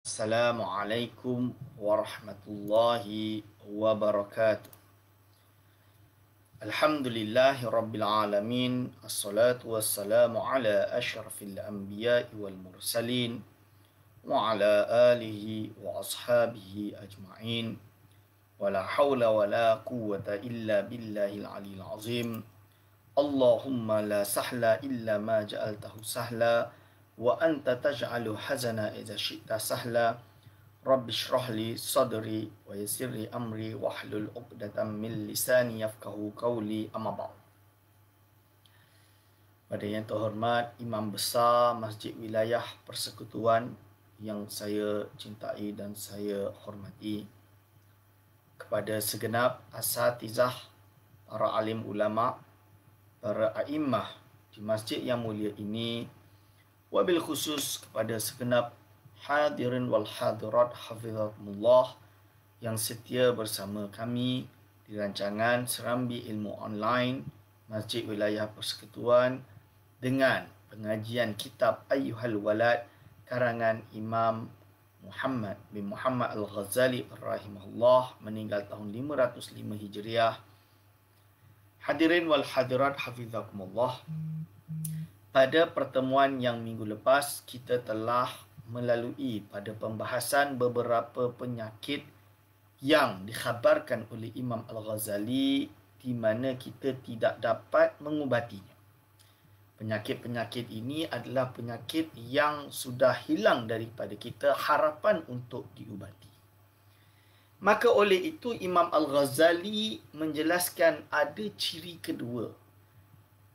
السلام عليكم ورحمة الله وبركاته الحمد لله رب العالمين الصلاة والسلام على أشرف الأنبياء والمرسلين وعلى آله وأصحابه أجمعين ولا حول ولا قوة إلا بالله العلي العظيم اللهم لا سهل إلا ما جعلته سهلا wa anta taj'alu hazana idza syi'ta sahla rabbi shrah li sadri wa yassir li amri wa hlul 'uqdatam min lisani yafqahu qawli amma ba'd pada yang terhormat imam besar masjid wilayah persekutuan yang saya cintai dan saya hormati kepada segenap asatizah para alim ulama para a'immah di masjid yang mulia ini Wabil khusus kepada segenap hadirin wal hadirat hafizatullah yang setia bersama kami di rancangan Serambi Ilmu Online Masjid Wilayah Persekutuan dengan pengajian kitab Ayuhal Walad karangan Imam Muhammad bin Muhammad Al-Ghazali al Rahimahullah meninggal tahun 505 Hijriah Hadirin wal hadirat hafizakumullah pada pertemuan yang minggu lepas kita telah melalui pada pembahasan beberapa penyakit yang dikhabarkan oleh Imam Al-Ghazali di mana kita tidak dapat mengubatinya. Penyakit-penyakit ini adalah penyakit yang sudah hilang daripada kita harapan untuk diubati. Maka oleh itu Imam Al-Ghazali menjelaskan ada ciri kedua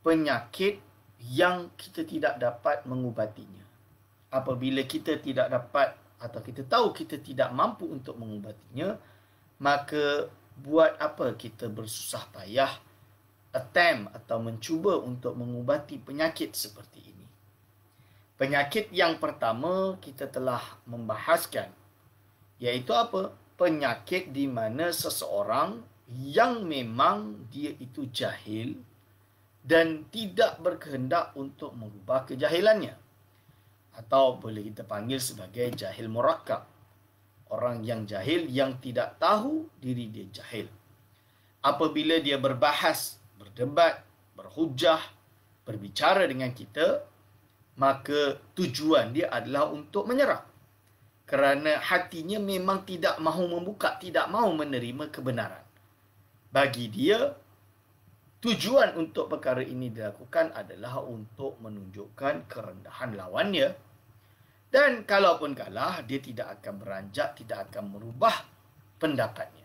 penyakit yang kita tidak dapat mengubatinya. Apabila kita tidak dapat atau kita tahu kita tidak mampu untuk mengubatinya, maka buat apa kita bersusah payah attempt atau mencuba untuk mengubati penyakit seperti ini. Penyakit yang pertama kita telah membahaskan iaitu apa? Penyakit di mana seseorang yang memang dia itu jahil, dan tidak berkehendak untuk mengubah kejahilannya atau boleh kita panggil sebagai jahil murakkab orang yang jahil yang tidak tahu diri dia jahil apabila dia berbahas berdebat berhujah berbicara dengan kita maka tujuan dia adalah untuk menyerang kerana hatinya memang tidak mahu membuka tidak mahu menerima kebenaran bagi dia Tujuan untuk perkara ini dilakukan adalah untuk menunjukkan kerendahan lawannya. Dan kalaupun kalah, dia tidak akan beranjak, tidak akan merubah pendapatnya.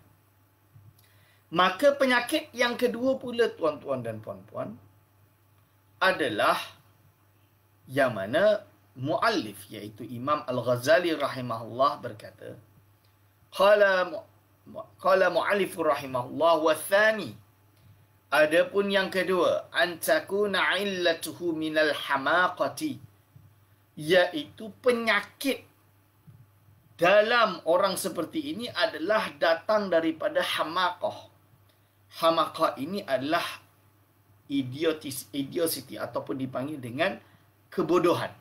Maka penyakit yang kedua pula tuan-tuan dan puan-puan adalah yang mana muallif iaitu Imam Al-Ghazali rahimahullah berkata, qala qala muallif rahimahullah wa thani Adapun yang kedua, antakuna illatuhu minal hamaqati iaitu penyakit dalam orang seperti ini adalah datang daripada hamaqah. Hamaqah ini adalah idiotis idiosity ataupun dipanggil dengan kebodohan.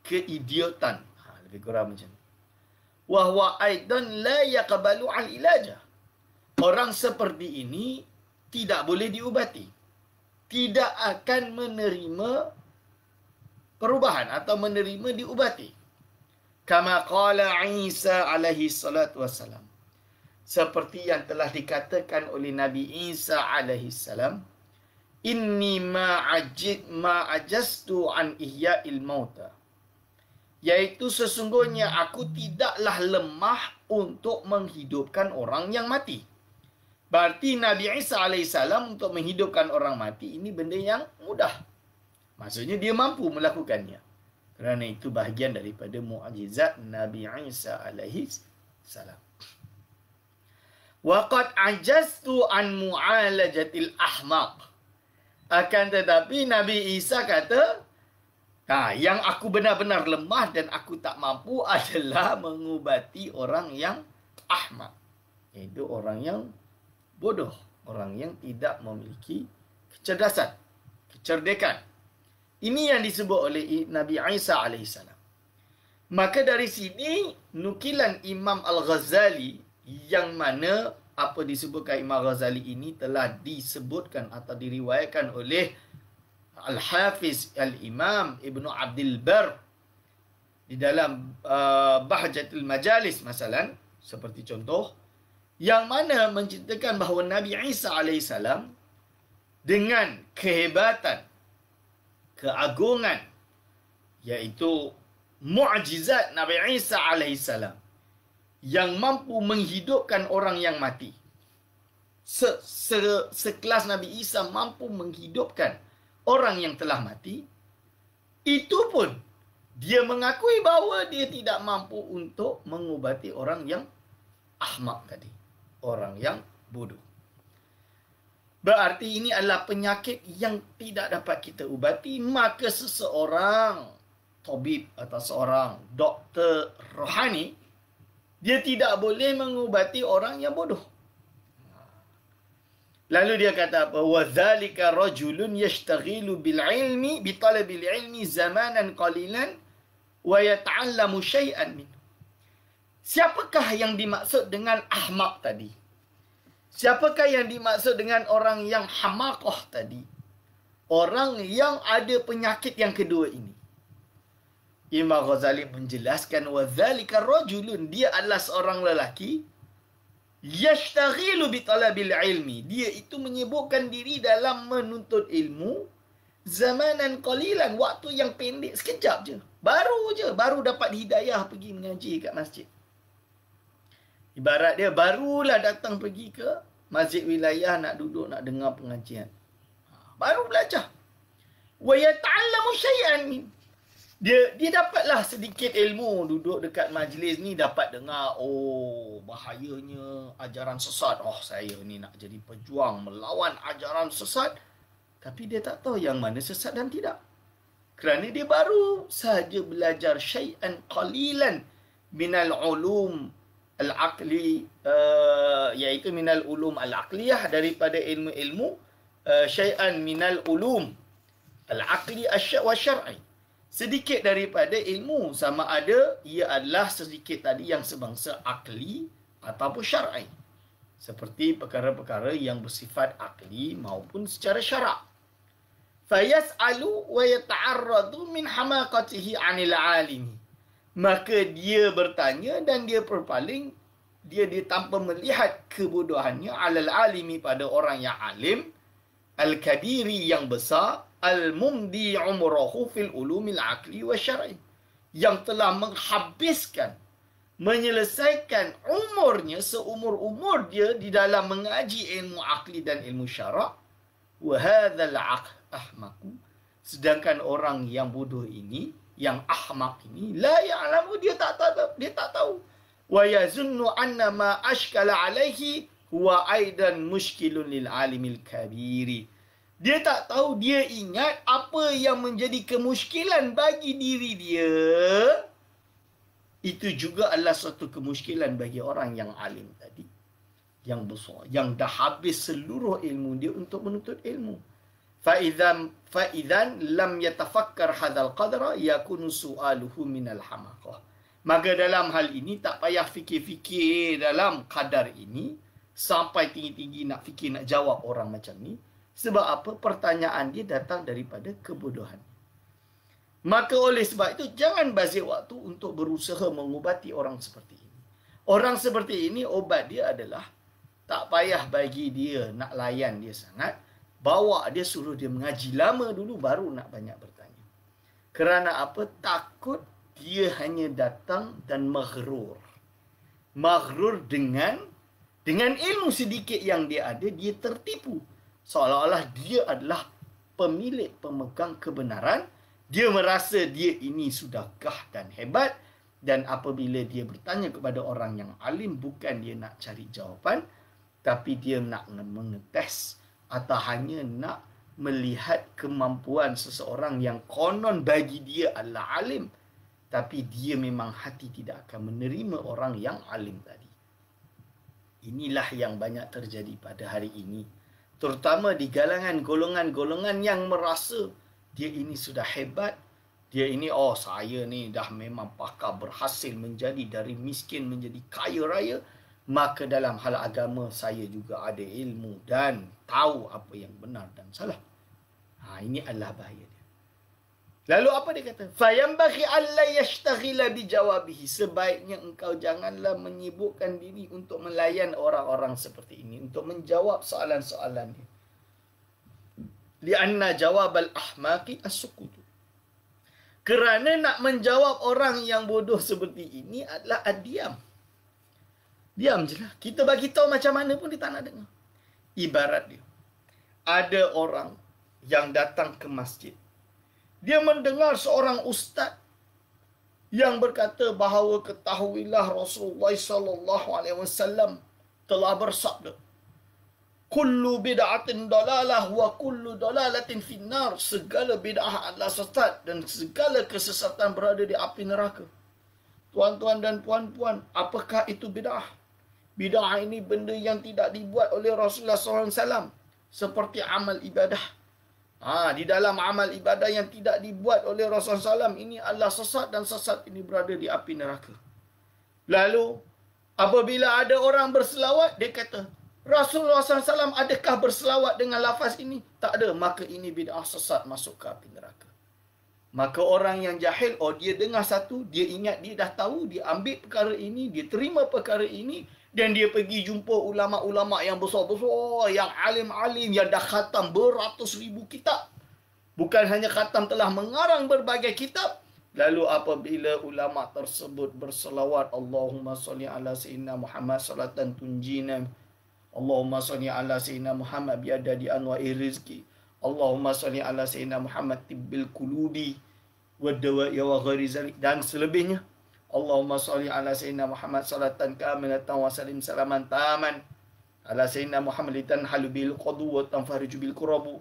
Keidiotan. Ha, lebih kurang macam. Wa huwa aidan la yaqbalu al-ilaja. Orang seperti ini tidak boleh diubati. Tidak akan menerima perubahan atau menerima diubati. Kama qala Isa alaihi salatu wassalam. Seperti yang telah dikatakan oleh Nabi Isa alaihi salam, "Inni ma ajid ma ajastu an ihya'il mauta." Yaitu sesungguhnya aku tidaklah lemah untuk menghidupkan orang yang mati. Berarti Nabi Isa AS untuk menghidupkan orang mati ini benda yang mudah. Maksudnya dia mampu melakukannya. Kerana itu bahagian daripada mu'ajizat Nabi Isa AS. Waqad ajastu an mu'alajatil ahmaq. Akan tetapi Nabi Isa kata, "Nah, ha, yang aku benar-benar lemah dan aku tak mampu adalah mengubati orang yang ahmak. Itu orang yang bodoh orang yang tidak memiliki kecerdasan kecerdikan ini yang disebut oleh Nabi Isa alaihissalam maka dari sini nukilan Imam Al-Ghazali yang mana apa disebutkan Imam Ghazali ini telah disebutkan atau diriwayatkan oleh Al-Hafiz Al-Imam Ibn Abdul Bar di dalam uh, Bahjatul Majalis masalan seperti contoh yang mana menceritakan bahawa Nabi Isa AS dengan kehebatan, keagungan, iaitu muajizat Nabi Isa AS yang mampu menghidupkan orang yang mati. Se -se Sekelas Nabi Isa mampu menghidupkan orang yang telah mati, itu pun dia mengakui bahawa dia tidak mampu untuk mengubati orang yang ahmak tadi orang yang bodoh. Berarti ini adalah penyakit yang tidak dapat kita ubati. Maka seseorang tabib atau seorang doktor rohani, dia tidak boleh mengubati orang yang bodoh. Lalu dia kata apa? وَذَلِكَ رَجُلٌ يَشْتَغِلُ بِالْعِلْمِ بِطَلَبِ الْعِلْمِ زَمَانًا قَلِلًا وَيَتَعَلَّمُ شَيْئًا مِنْهُ Siapakah yang dimaksud dengan ahmak tadi? Siapakah yang dimaksud dengan orang yang hamakoh tadi? Orang yang ada penyakit yang kedua ini. Imam Ghazali menjelaskan wadzalika rajulun dia adalah seorang lelaki yashtaghilu bi talabil ilmi dia itu menyebutkan diri dalam menuntut ilmu zamanan qalilan waktu yang pendek sekejap je baru je baru dapat hidayah pergi mengaji kat masjid Ibarat dia barulah datang pergi ke masjid wilayah nak duduk nak dengar pengajian. Ha, baru belajar. Wa yata'allamu syai'an min. Dia dia dapatlah sedikit ilmu duduk dekat majlis ni dapat dengar oh bahayanya ajaran sesat. Oh saya ni nak jadi pejuang melawan ajaran sesat. Tapi dia tak tahu yang mana sesat dan tidak. Kerana dia baru sahaja belajar syai'an qalilan minal ulum al-aqli uh, iaitu minal ulum al-aqliyah daripada ilmu-ilmu uh, syai'an minal ulum al-aqli asy' wa syar'i sedikit daripada ilmu sama ada ia adalah sedikit tadi yang sebangsa akli ataupun syar'i seperti perkara-perkara yang bersifat akli maupun secara syarak fayas'alu wa yata'arradu min hamaqatihi 'anil 'alimi maka dia bertanya dan dia berpaling dia ditanpa melihat kebodohannya alal alimi pada orang yang alim al kabiri yang besar al mumdi umrahu fil ulumil akli wa syar'i yang telah menghabiskan menyelesaikan umurnya seumur-umur dia di dalam mengaji ilmu akli dan ilmu syarak wa hadzal ahmaq sedangkan orang yang bodoh ini yang ahmak ini la ya'lamu dia tak tahu dia tak tahu wa yazunnu anna ma ashkala alaihi huwa aidan mushkilun lil alimil kabiri dia tak tahu dia ingat apa yang menjadi kemuskilan bagi diri dia itu juga adalah satu kemuskilan bagi orang yang alim tadi yang besar yang dah habis seluruh ilmu dia untuk menuntut ilmu Faizan faizan lam yatafakkar hadzal qadra yakunu su'aluhu al hamaqah. Maka dalam hal ini tak payah fikir-fikir dalam kadar ini sampai tinggi-tinggi nak fikir nak jawab orang macam ni sebab apa pertanyaan dia datang daripada kebodohan. Maka oleh sebab itu jangan bazir waktu untuk berusaha mengubati orang seperti ini. Orang seperti ini obat dia adalah tak payah bagi dia nak layan dia sangat bawa dia suruh dia mengaji lama dulu baru nak banyak bertanya. Kerana apa? Takut dia hanya datang dan maghrur. Maghrur dengan dengan ilmu sedikit yang dia ada, dia tertipu. Seolah-olah dia adalah pemilik pemegang kebenaran. Dia merasa dia ini sudah gah dan hebat. Dan apabila dia bertanya kepada orang yang alim, bukan dia nak cari jawapan. Tapi dia nak mengetes. Meng- atau hanya nak melihat kemampuan seseorang yang konon bagi dia adalah alim tapi dia memang hati tidak akan menerima orang yang alim tadi inilah yang banyak terjadi pada hari ini terutama di kalangan golongan-golongan yang merasa dia ini sudah hebat dia ini oh saya ni dah memang pakar berhasil menjadi dari miskin menjadi kaya raya maka dalam hal agama saya juga ada ilmu dan tahu apa yang benar dan salah. Ha, ini Allah bahaya dia. Lalu apa dia kata? bagi Allah yang bi dijawabih Sebaiknya engkau janganlah menyibukkan diri untuk melayan orang-orang seperti ini, untuk menjawab soalan-soalan dia. Lianna jawab al-ahmaqi as Kerana nak menjawab orang yang bodoh seperti ini adalah adiam. Ad Diam je lah. Kita bagi tahu macam mana pun dia tak nak dengar. Ibarat dia. Ada orang yang datang ke masjid. Dia mendengar seorang ustaz yang berkata bahawa ketahuilah Rasulullah sallallahu alaihi wasallam telah bersabda Kullu bid'atin dalalah wa kullu dalalatin finnar. Segala bid'ah adalah sesat dan segala kesesatan berada di api neraka. Tuan-tuan dan puan-puan, apakah itu bid'ah? Bid'ah ini benda yang tidak dibuat oleh Rasulullah SAW. Seperti amal ibadah. Ha, di dalam amal ibadah yang tidak dibuat oleh Rasulullah SAW. Ini Allah sesat dan sesat ini berada di api neraka. Lalu, apabila ada orang berselawat, dia kata, Rasulullah SAW adakah berselawat dengan lafaz ini? Tak ada. Maka ini bid'ah sesat masuk ke api neraka. Maka orang yang jahil, oh dia dengar satu, dia ingat dia dah tahu, dia ambil perkara ini, dia terima perkara ini, dan dia pergi jumpa ulama-ulama yang besar-besar, yang alim-alim, yang dah khatam beratus ribu kitab. Bukan hanya khatam telah mengarang berbagai kitab, Lalu apabila ulama tersebut berselawat Allahumma salli ala sayyidina Muhammad salatan tunjina Allahumma salli ala sayyidina Muhammad biada di anwa'i rizqi Allahumma salli ala sayyidina Muhammad tibbil kulubi wa dawa'i wa ghairi dan selebihnya Allahumma salli ala Sayyidina Muhammad salatan kamilatan wa salim salaman taman ala Sayyidina Muhammad litan halubil qadu wa tanfariju bil kurabu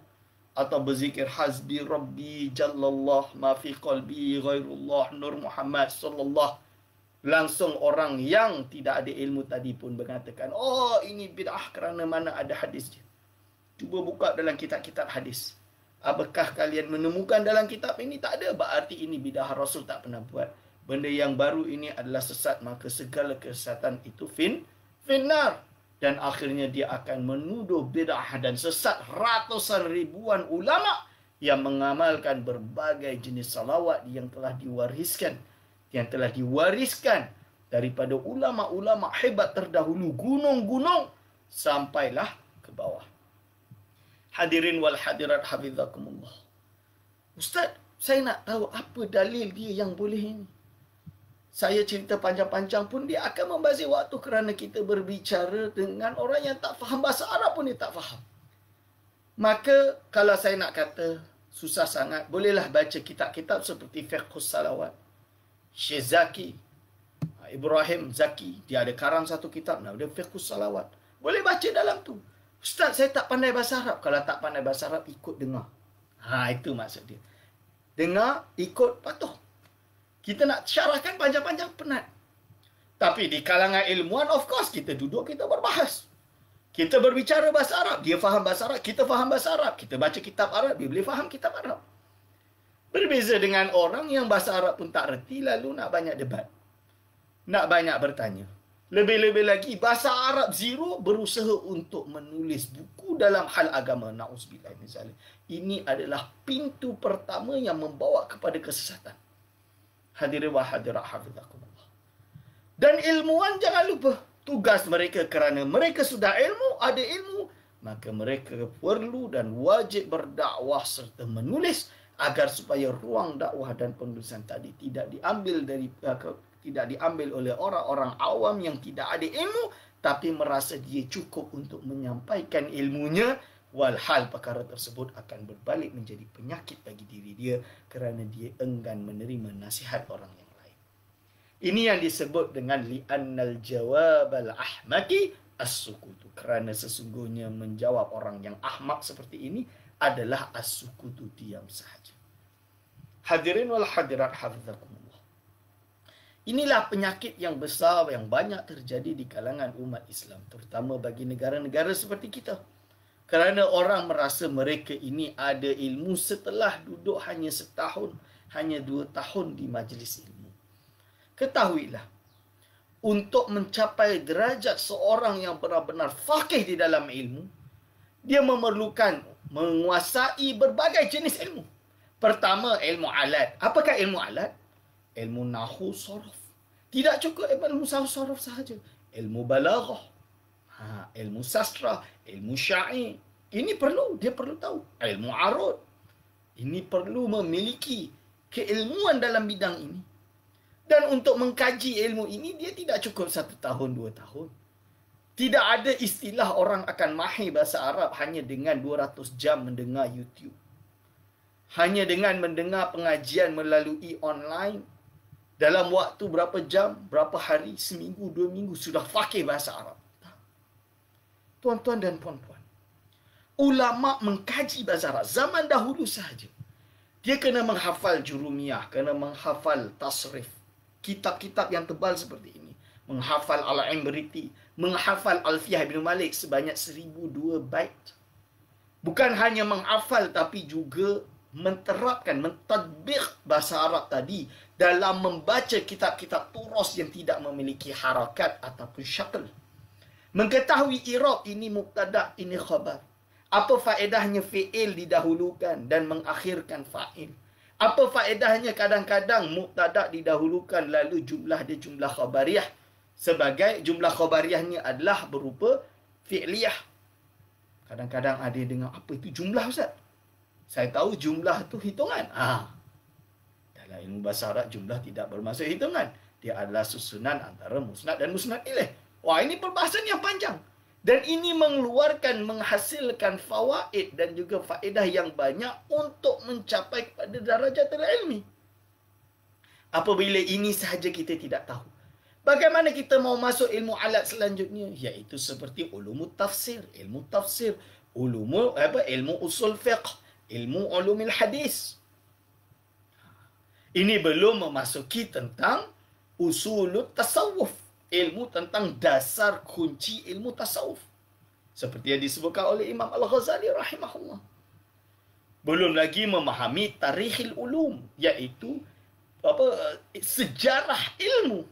atau berzikir hasbi rabbi jallallah ma fi qalbi ghairullah nur Muhammad sallallahu Langsung orang yang tidak ada ilmu tadi pun mengatakan, oh ini bid'ah kerana mana ada hadis dia. Cuba buka dalam kitab-kitab hadis. Apakah kalian menemukan dalam kitab ini? Tak ada. Berarti ini bid'ah Rasul tak pernah buat benda yang baru ini adalah sesat maka segala kesesatan itu fin finar dan akhirnya dia akan menuduh bid'ah dan sesat ratusan ribuan ulama yang mengamalkan berbagai jenis salawat yang telah diwariskan yang telah diwariskan daripada ulama-ulama hebat terdahulu gunung-gunung sampailah ke bawah hadirin wal hadirat hafizakumullah ustaz saya nak tahu apa dalil dia yang boleh ini saya cerita panjang-panjang pun dia akan membazir waktu kerana kita berbicara dengan orang yang tak faham bahasa Arab pun dia tak faham. Maka kalau saya nak kata susah sangat, bolehlah baca kitab-kitab seperti Fiqhus Salawat, Syed Zaki, ah, Ibrahim Zaki, dia ada karang satu kitab, nama dia Fiqhus Salawat. Boleh baca dalam tu. Ustaz, saya tak pandai bahasa Arab. Kalau tak pandai bahasa Arab, ikut dengar. Ha, itu maksud dia. Dengar, ikut, patuh kita nak syarahkan panjang-panjang penat. Tapi di kalangan ilmuan, of course, kita duduk, kita berbahas. Kita berbicara bahasa Arab. Dia faham bahasa Arab, kita faham bahasa Arab. Kita baca kitab Arab, dia boleh faham kitab Arab. Berbeza dengan orang yang bahasa Arab pun tak reti, lalu nak banyak debat. Nak banyak bertanya. Lebih-lebih lagi, bahasa Arab zero berusaha untuk menulis buku dalam hal agama. Na'uzubillah, misalnya. Ini adalah pintu pertama yang membawa kepada kesesatan hadiri wa hadirat hafizakumullah. Dan ilmuwan jangan lupa tugas mereka kerana mereka sudah ilmu, ada ilmu, maka mereka perlu dan wajib berdakwah serta menulis agar supaya ruang dakwah dan penulisan tadi tidak diambil dari eh, tidak diambil oleh orang-orang awam yang tidak ada ilmu tapi merasa dia cukup untuk menyampaikan ilmunya Walhal perkara tersebut akan berbalik menjadi penyakit bagi diri dia kerana dia enggan menerima nasihat orang yang lain. Ini yang disebut dengan li'annal jawabal ahmaki as-sukutu. Kerana sesungguhnya menjawab orang yang ahmak seperti ini adalah as-sukutu diam sahaja. Hadirin wal hadirat hafizakumullah. Inilah penyakit yang besar yang banyak terjadi di kalangan umat Islam. Terutama bagi negara-negara seperti Kita kerana orang merasa mereka ini ada ilmu setelah duduk hanya setahun, hanya dua tahun di majlis ilmu. Ketahuilah, untuk mencapai derajat seorang yang benar-benar fakih di dalam ilmu, dia memerlukan menguasai berbagai jenis ilmu. Pertama, ilmu alat. Apakah ilmu alat? Ilmu nahu sorof. Tidak cukup ilmu sahur sorof sahaja. Ilmu balaghah ha, ilmu sastra, ilmu syair. Ini perlu, dia perlu tahu. Ilmu arut. Ini perlu memiliki keilmuan dalam bidang ini. Dan untuk mengkaji ilmu ini, dia tidak cukup satu tahun, dua tahun. Tidak ada istilah orang akan mahir bahasa Arab hanya dengan 200 jam mendengar YouTube. Hanya dengan mendengar pengajian melalui online dalam waktu berapa jam, berapa hari, seminggu, dua minggu sudah fakir bahasa Arab tuan-tuan dan puan-puan. Ulama mengkaji bazar zaman dahulu sahaja. Dia kena menghafal jurumiyah, kena menghafal tasrif. Kitab-kitab yang tebal seperti ini. Menghafal ala imriti menghafal Alfiyah bin Malik sebanyak seribu dua bait. Bukan hanya menghafal tapi juga menterapkan, mentadbir bahasa Arab tadi dalam membaca kitab-kitab turos yang tidak memiliki harakat ataupun syakl. Mengetahui irob ini muktadak ini khabar. Apa faedahnya fi'il didahulukan dan mengakhirkan fa'il? Apa faedahnya kadang-kadang muktadak didahulukan lalu jumlah dia jumlah khabariah? Sebagai jumlah khabariahnya adalah berupa fi'liyah. Kadang-kadang ada dengan apa itu jumlah Ustaz? Saya tahu jumlah itu hitungan. Ha. Dalam ilmu bahasa Arab jumlah tidak bermaksud hitungan. Dia adalah susunan antara musnad dan musnad ilih. Wah, ini perbahasan yang panjang. Dan ini mengeluarkan, menghasilkan fawaid dan juga faedah yang banyak untuk mencapai kepada telah ilmi. Apabila ini sahaja kita tidak tahu. Bagaimana kita mau masuk ilmu alat selanjutnya? Iaitu seperti ulumu tafsir, ilmu tafsir, ulumu apa? ilmu usul fiqh, ilmu ulumil hadis. Ini belum memasuki tentang usul tasawuf ilmu tentang dasar kunci ilmu tasawuf. Seperti yang disebutkan oleh Imam Al-Ghazali rahimahullah. Belum lagi memahami tarikhil ulum. Iaitu apa, sejarah ilmu.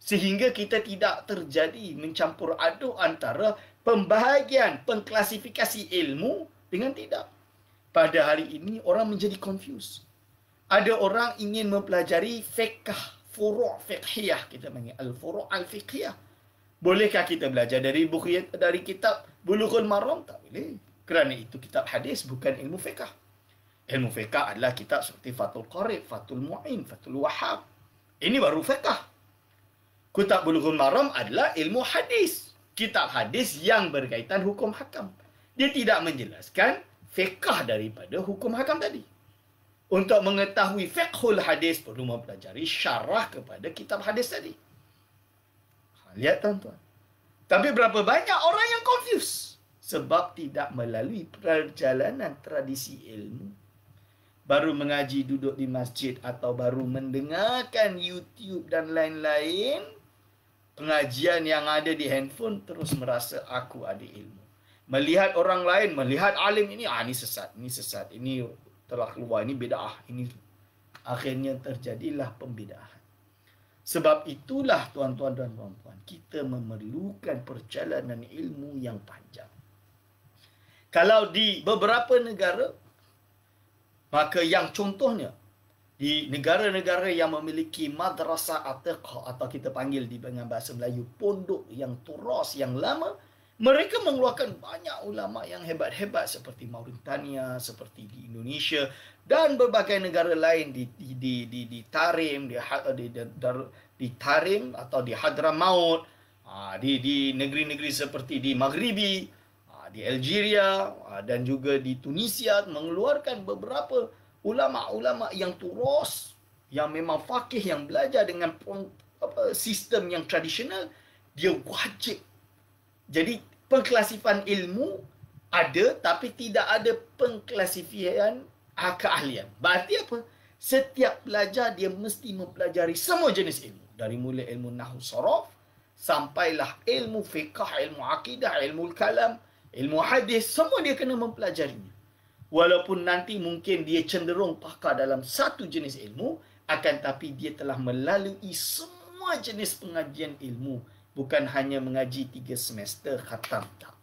Sehingga kita tidak terjadi mencampur aduk antara pembahagian, pengklasifikasi ilmu dengan tidak. Pada hari ini orang menjadi confused. Ada orang ingin mempelajari fiqh furu' fiqhiyah kita panggil al furu' al fiqhiyah bolehkah kita belajar dari buku dari kitab bulughul maram tak boleh kerana itu kitab hadis bukan ilmu fiqh ilmu fiqh adalah kitab seperti fatul qarib fatul muin fatul wahhab ini baru fiqh kitab bulughul maram adalah ilmu hadis kitab hadis yang berkaitan hukum hakam dia tidak menjelaskan fiqh daripada hukum hakam tadi untuk mengetahui fiqhul hadis perlu mempelajari syarah kepada kitab hadis tadi. Ha, lihat tuan-tuan. Tapi berapa banyak orang yang confused sebab tidak melalui perjalanan tradisi ilmu baru mengaji duduk di masjid atau baru mendengarkan YouTube dan lain-lain pengajian yang ada di handphone terus merasa aku ada ilmu. Melihat orang lain, melihat alim ini, ah ini sesat, ini sesat, ini telah keluar ini bid'ah ini akhirnya terjadilah pembid'ahan sebab itulah tuan-tuan dan puan-puan kita memerlukan perjalanan ilmu yang panjang kalau di beberapa negara maka yang contohnya di negara-negara yang memiliki madrasah ataqah atau kita panggil di dengan bahasa Melayu pondok yang turas yang lama mereka mengeluarkan banyak ulama yang hebat-hebat seperti Mauritania, seperti di Indonesia dan berbagai negara lain di di di di, di Tarim, di ha-, di, di di Tarim atau di Hadramaut, ha, di di negeri-negeri seperti di Maghribi, ha, di Algeria dan juga di Tunisia mengeluarkan beberapa ulama-ulama yang turos yang memang fakih yang belajar dengan apa, sistem yang tradisional dia wajib jadi pengklasifan ilmu ada tapi tidak ada pengklasifian ah, keahlian. Berarti apa? Setiap pelajar dia mesti mempelajari semua jenis ilmu. Dari mula ilmu nahu sorof, sampailah ilmu fiqah, ilmu akidah, ilmu kalam, ilmu hadis, semua dia kena mempelajarinya. Walaupun nanti mungkin dia cenderung pakar dalam satu jenis ilmu, akan tapi dia telah melalui semua jenis pengajian ilmu bukan hanya mengaji tiga semester khatam tak.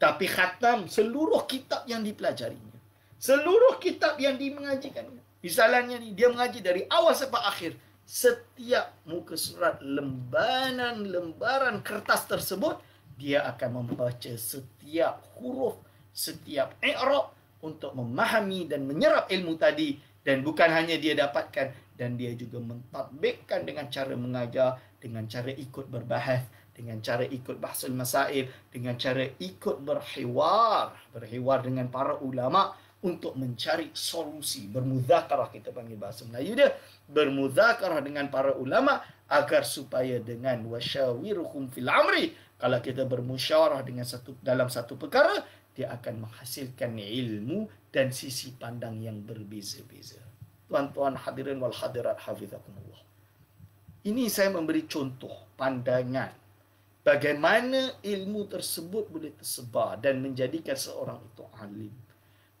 Tapi khatam seluruh kitab yang dipelajarinya. Seluruh kitab yang dimengajikannya. Misalnya ni, dia mengaji dari awal sampai akhir. Setiap muka surat lembaran lembaran kertas tersebut, dia akan membaca setiap huruf, setiap i'rab untuk memahami dan menyerap ilmu tadi. Dan bukan hanya dia dapatkan, dan dia juga mentadbikkan dengan cara mengajar dengan cara ikut berbahas dengan cara ikut bahasul masail dengan cara ikut berhiwar berhiwar dengan para ulama untuk mencari solusi bermuzakarah kita panggil bahasa Melayu dia bermuzakarah dengan para ulama agar supaya dengan wasyawiruhum fil amri kalau kita bermusyawarah dengan satu dalam satu perkara dia akan menghasilkan ilmu dan sisi pandang yang berbeza-beza tuan-tuan hadirin wal hadirat hafizakumullah ini saya memberi contoh pandangan bagaimana ilmu tersebut boleh tersebar dan menjadikan seorang itu alim.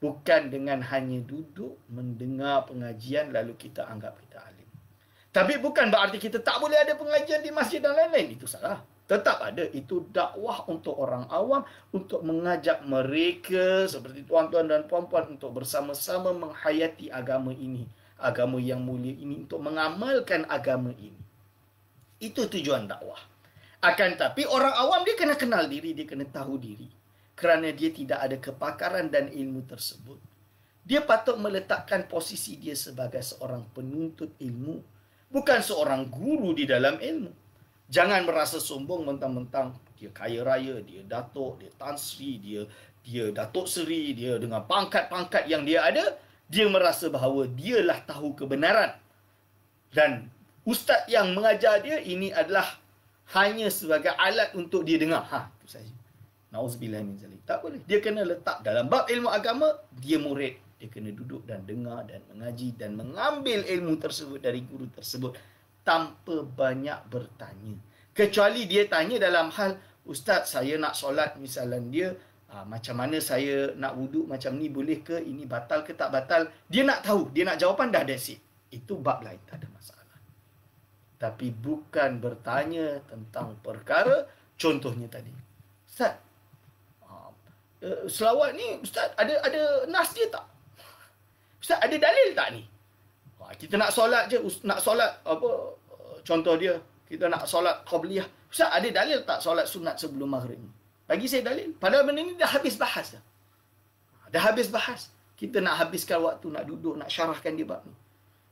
Bukan dengan hanya duduk mendengar pengajian lalu kita anggap kita alim. Tapi bukan berarti kita tak boleh ada pengajian di masjid dan lain-lain. Itu salah. Tetap ada. Itu dakwah untuk orang awam untuk mengajak mereka seperti tuan-tuan dan puan-puan untuk bersama-sama menghayati agama ini. Agama yang mulia ini untuk mengamalkan agama ini. Itu tujuan dakwah. Akan tapi orang awam dia kena kenal diri, dia kena tahu diri. Kerana dia tidak ada kepakaran dan ilmu tersebut. Dia patut meletakkan posisi dia sebagai seorang penuntut ilmu. Bukan seorang guru di dalam ilmu. Jangan merasa sombong mentang-mentang dia kaya raya, dia datuk, dia tan sri, dia dia datuk seri, dia dengan pangkat-pangkat yang dia ada, dia merasa bahawa dialah tahu kebenaran. Dan ustaz yang mengajar dia ini adalah hanya sebagai alat untuk dia dengar. Ha, itu saja. Nauzubillah min zalik. Tak boleh. Dia kena letak dalam bab ilmu agama, dia murid. Dia kena duduk dan dengar dan mengaji dan mengambil ilmu tersebut dari guru tersebut tanpa banyak bertanya. Kecuali dia tanya dalam hal, Ustaz saya nak solat misalnya dia, Aa, ah, macam mana saya nak wuduk macam ni boleh ke? Ini batal ke tak batal? Dia nak tahu. Dia nak jawapan dah that's it. Itu bab lain. Tak ada masalah tapi bukan bertanya tentang perkara contohnya tadi. Ustaz, eh, selawat ni ustaz ada ada nas dia tak? Ustaz ada dalil tak ni? Ha, kita nak solat je, nak solat apa contoh dia, kita nak solat qabliyah. Ustaz ada dalil tak solat sunat sebelum maghrib ni? Bagi saya dalil. Padahal benda ni dah habis bahas dah. Ha, dah habis bahas. Kita nak habiskan waktu, nak duduk, nak syarahkan dia bab ni.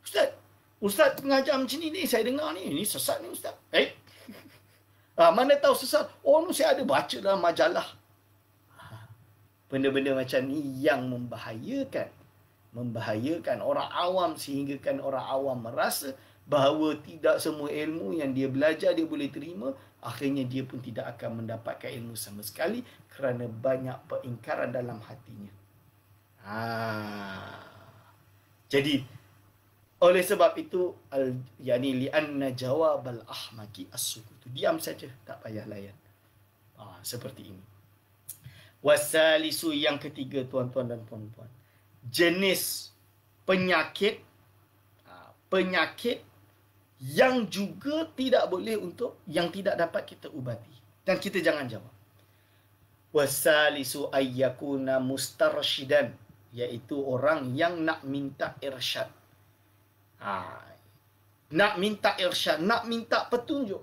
Ustaz, Ustaz mengajar macam ni ni saya dengar ni ini sesat ni ustaz. Eh? Ah, mana tahu sesat? Oh, ni saya ada baca dalam majalah. Benda-benda macam ni yang membahayakan membahayakan orang awam sehinggakan orang awam merasa bahawa tidak semua ilmu yang dia belajar dia boleh terima akhirnya dia pun tidak akan mendapatkan ilmu sama sekali kerana banyak pengingkaran dalam hatinya. Ha. Jadi oleh sebab itu al yani li anna jawabal ahmaqi as-sukutu. Diam saja, tak payah layan. Ah, seperti ini. Wasalisu yang ketiga tuan-tuan dan puan-puan. Jenis penyakit ha, penyakit yang juga tidak boleh untuk yang tidak dapat kita ubati dan kita jangan jawab. Wasalisu ayyakuna mustarshidan iaitu orang yang nak minta irsyad. Ha. Nak minta irsyad, nak minta petunjuk.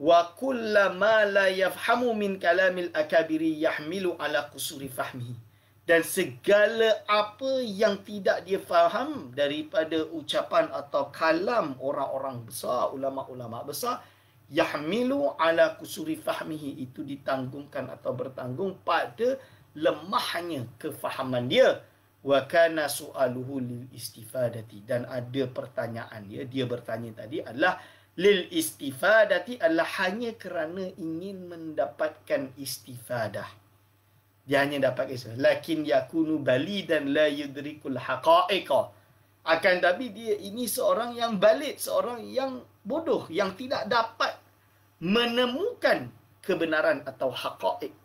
Wa kullama la yafhamu min kalamil akabiri yahmilu ala kusuri fahmihi. Dan segala apa yang tidak dia faham daripada ucapan atau kalam orang-orang besar, ulama-ulama besar, yahmilu ala kusuri fahmihi itu ditanggungkan atau bertanggung pada lemahnya kefahaman dia wa kana su'aluhu lil istifadati dan ada pertanyaan dia dia bertanya tadi adalah lil istifadati adalah hanya kerana ingin mendapatkan istifadah dia hanya dapat istifadah lakin yakunu bali dan la yudrikul haqa'iqa akan tapi dia ini seorang yang balid seorang yang bodoh yang tidak dapat menemukan kebenaran atau haqa'iq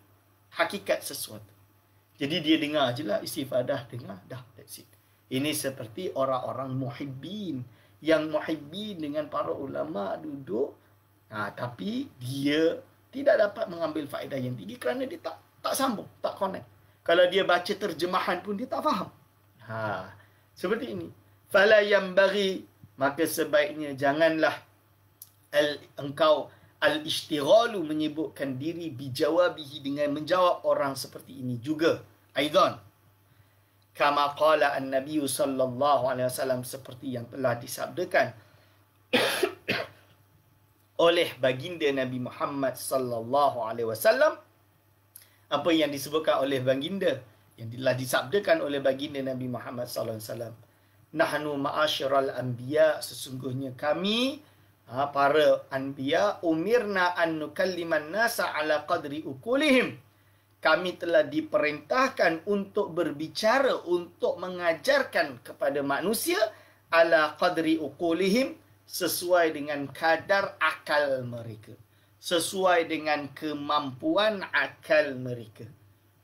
hakikat sesuatu jadi dia dengar je lah istifadah dengar dah that's it. Ini seperti orang-orang muhibbin yang muhibbin dengan para ulama duduk ha, tapi dia tidak dapat mengambil faedah yang tinggi kerana dia tak tak sambung, tak connect. Kalau dia baca terjemahan pun dia tak faham. Ha, seperti ini. Fala yang bagi maka sebaiknya janganlah el, engkau Al-Ishtighalu menyebutkan diri bijawabihi dengan menjawab orang seperti ini juga. Aidan. Kama qala an-Nabi sallallahu alaihi wasallam seperti yang telah disabdakan oleh baginda Nabi Muhammad sallallahu alaihi wasallam apa yang disebutkan oleh baginda yang telah disabdakan oleh baginda Nabi Muhammad sallallahu alaihi wasallam nahnu ma'asyiral anbiya sesungguhnya kami ha, para anbiya umirna an nukalliman nasa ala qadri ukulihim kami telah diperintahkan untuk berbicara untuk mengajarkan kepada manusia ala qadri ukulihim sesuai dengan kadar akal mereka sesuai dengan kemampuan akal mereka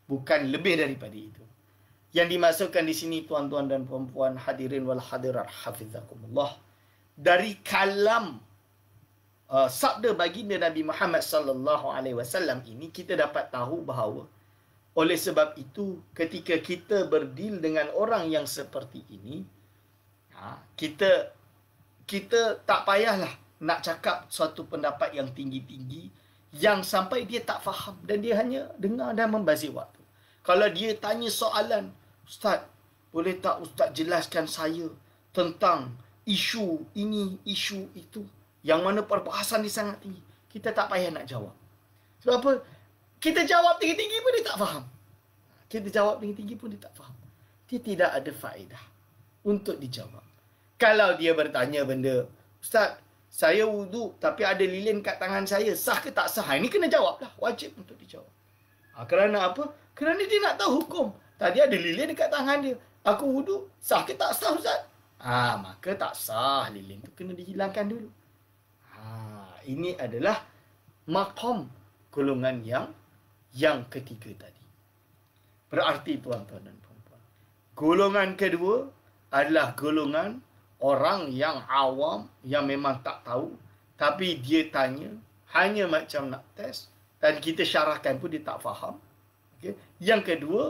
bukan lebih daripada itu yang dimasukkan di sini tuan-tuan dan puan-puan hadirin wal hadirat hafizakumullah dari kalam uh, sabda baginda Nabi Muhammad sallallahu alaihi wasallam ini kita dapat tahu bahawa oleh sebab itu ketika kita berdeal dengan orang yang seperti ini ha, kita kita tak payahlah nak cakap suatu pendapat yang tinggi-tinggi yang sampai dia tak faham dan dia hanya dengar dan membazir waktu. Kalau dia tanya soalan, Ustaz, boleh tak Ustaz jelaskan saya tentang isu ini, isu itu? Yang mana perbahasan dia sangat tinggi. Kita tak payah nak jawab. Sebab apa? Kita jawab tinggi-tinggi pun dia tak faham. Kita jawab tinggi-tinggi pun dia tak faham. Dia tidak ada faedah untuk dijawab. Kalau dia bertanya benda, Ustaz, saya wuduk tapi ada lilin kat tangan saya, sah ke tak sah? Ini kena jawablah. Wajib untuk dijawab. Ha, kerana apa? Kerana dia nak tahu hukum. Tadi ada lilin kat tangan dia. Aku wuduk, sah ke tak sah Ustaz? Ah, ha, maka tak sah lilin tu kena dihilangkan dulu. Ah, ini adalah makom golongan yang yang ketiga tadi. Berarti tuan-tuan dan puan-puan. Golongan kedua adalah golongan orang yang awam yang memang tak tahu tapi dia tanya hanya macam nak test dan kita syarahkan pun dia tak faham. Okay. Yang kedua,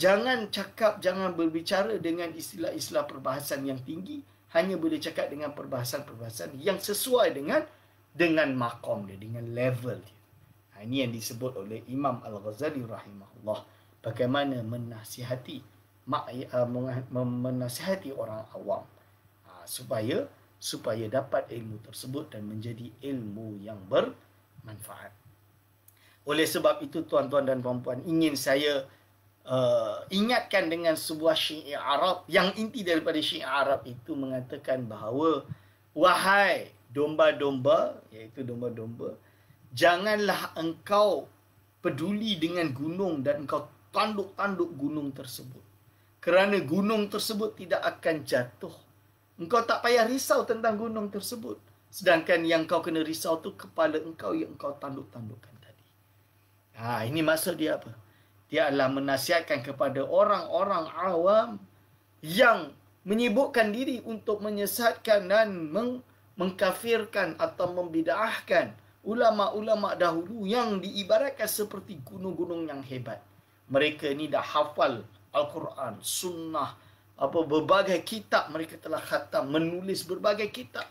jangan cakap, jangan berbicara dengan istilah-istilah perbahasan yang tinggi hanya boleh cakap dengan perbahasan-perbahasan yang sesuai dengan dengan makom dia, dengan level dia. Ha, ini yang disebut oleh Imam Al-Ghazali rahimahullah. Bagaimana menasihati eh, menasihati orang awam ha, supaya supaya dapat ilmu tersebut dan menjadi ilmu yang bermanfaat. Oleh sebab itu tuan-tuan dan puan-puan ingin saya uh, ingatkan dengan sebuah syiir Arab yang inti daripada syiir Arab itu mengatakan bahawa wahai domba-domba iaitu domba-domba janganlah engkau peduli dengan gunung dan engkau tanduk-tanduk gunung tersebut kerana gunung tersebut tidak akan jatuh engkau tak payah risau tentang gunung tersebut sedangkan yang kau kena risau tu kepala engkau yang engkau tanduk-tandukkan tadi ha ini maksud dia apa dia adalah menasihatkan kepada orang-orang awam yang menyibukkan diri untuk menyesatkan dan meng- mengkafirkan atau membidahkan ulama-ulama dahulu yang diibaratkan seperti gunung-gunung yang hebat. Mereka ini dah hafal Al-Quran, Sunnah, apa berbagai kitab mereka telah khatam, menulis berbagai kitab.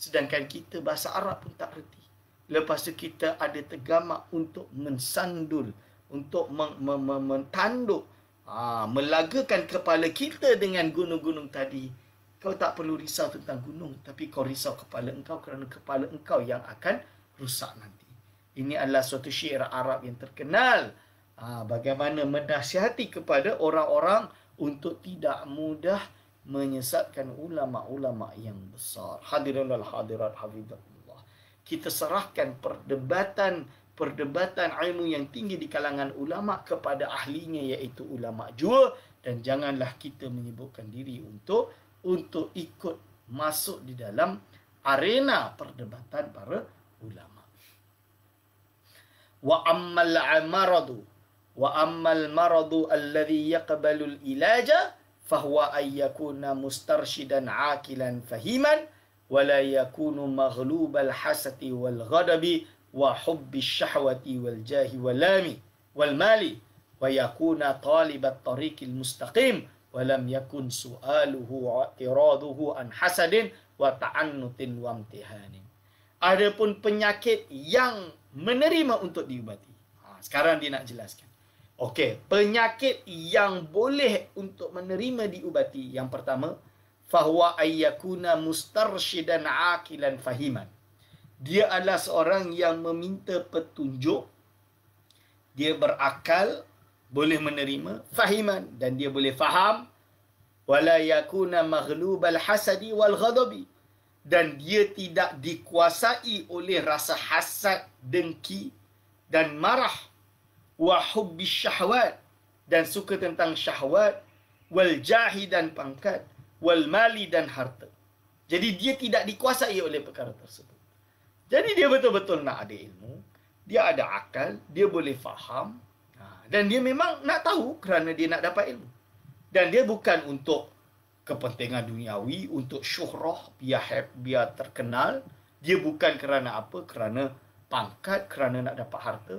Sedangkan kita bahasa Arab pun tak reti. Lepas tu kita ada tegamak untuk mensandul untuk mentanduk ha, melagakan kepala kita dengan gunung-gunung tadi kau tak perlu risau tentang gunung tapi kau risau kepala engkau kerana kepala engkau yang akan rusak nanti ini adalah suatu syair Arab yang terkenal ha, bagaimana mendasihati kepada orang-orang untuk tidak mudah menyesatkan ulama-ulama yang besar hadirin dan hadirat Allah. kita serahkan perdebatan perdebatan ilmu yang tinggi di kalangan ulama kepada ahlinya iaitu ulama jua dan janganlah kita menyebutkan diri untuk untuk ikut masuk di dalam arena perdebatan para ulama. Wa ammal amaradu wa ammal maradu alladhi yaqbalul ilaja fahuwa ay yakuna mustarshidan akilan fahiman wa la yakunu maghlubal hasati wal ghadabi wa hubbi syahwati wal jahi wal lami wal mali wa yakuna talibat tariqil mustaqim wa lam yakun su'aluhu iraduhu an hasadin wa ta'annutin wa imtihanin adapun penyakit yang menerima untuk diubati ha, sekarang dia nak jelaskan okey penyakit yang boleh untuk menerima diubati yang pertama fahuwa ayyakuna mustarshidan aqilan fahiman dia adalah seorang yang meminta petunjuk. Dia berakal, boleh menerima fahiman dan dia boleh faham wala yakuna maghlubal hasadi wal dan dia tidak dikuasai oleh rasa hasad, dengki dan marah wa hubbis syahwat dan suka tentang syahwat wal jahi dan pangkat wal mali dan harta. Jadi dia tidak dikuasai oleh perkara tersebut. Jadi dia betul-betul nak ada ilmu, dia ada akal, dia boleh faham ha, dan dia memang nak tahu kerana dia nak dapat ilmu. Dan dia bukan untuk kepentingan duniawi, untuk syuhrah, biar, biar terkenal. Dia bukan kerana apa? Kerana pangkat, kerana nak dapat harta.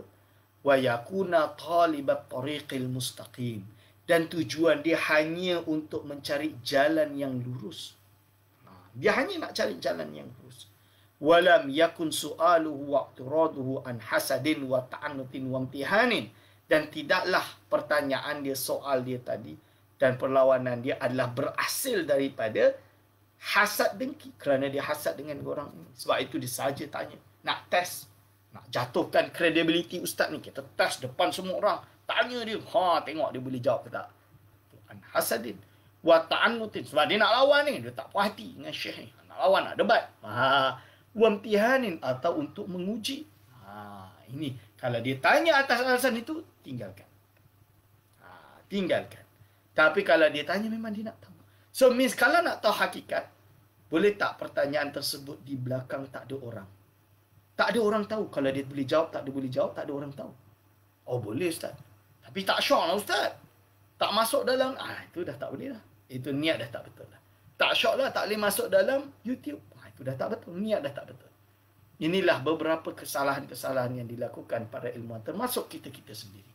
وَيَكُونَ طَالِبَ طَرِقِ mustaqim Dan tujuan dia hanya untuk mencari jalan yang lurus. Ha, dia hanya nak cari jalan yang lurus walam yakun su'aluhu waktu turaduhu an hasadin wa ta'annutin wa imtihanin dan tidaklah pertanyaan dia soal dia tadi dan perlawanan dia adalah berhasil daripada hasad dengki kerana dia hasad dengan orang ini sebab itu dia saja tanya nak test nak jatuhkan kredibiliti ustaz ni kita test depan semua orang tanya dia ha tengok dia boleh jawab ke tak an hasadin wa ta'annutin sebab dia nak lawan ni dia tak puas hati dengan syekh ni nak lawan nak debat ha wamtihanin atau untuk menguji. Ha, ini kalau dia tanya atas alasan itu tinggalkan. Ha, tinggalkan. Tapi kalau dia tanya memang dia nak tahu. So means kalau nak tahu hakikat boleh tak pertanyaan tersebut di belakang tak ada orang? Tak ada orang tahu. Kalau dia boleh jawab, tak ada boleh jawab, tak ada orang tahu. Oh boleh Ustaz. Tapi tak syok lah Ustaz. Tak masuk dalam, ah itu dah tak bolehlah, Itu niat dah tak betul lah. Tak syok lah, tak boleh masuk dalam YouTube itu dah tak betul niat dah tak betul inilah beberapa kesalahan-kesalahan yang dilakukan para ilmuwan termasuk kita-kita sendiri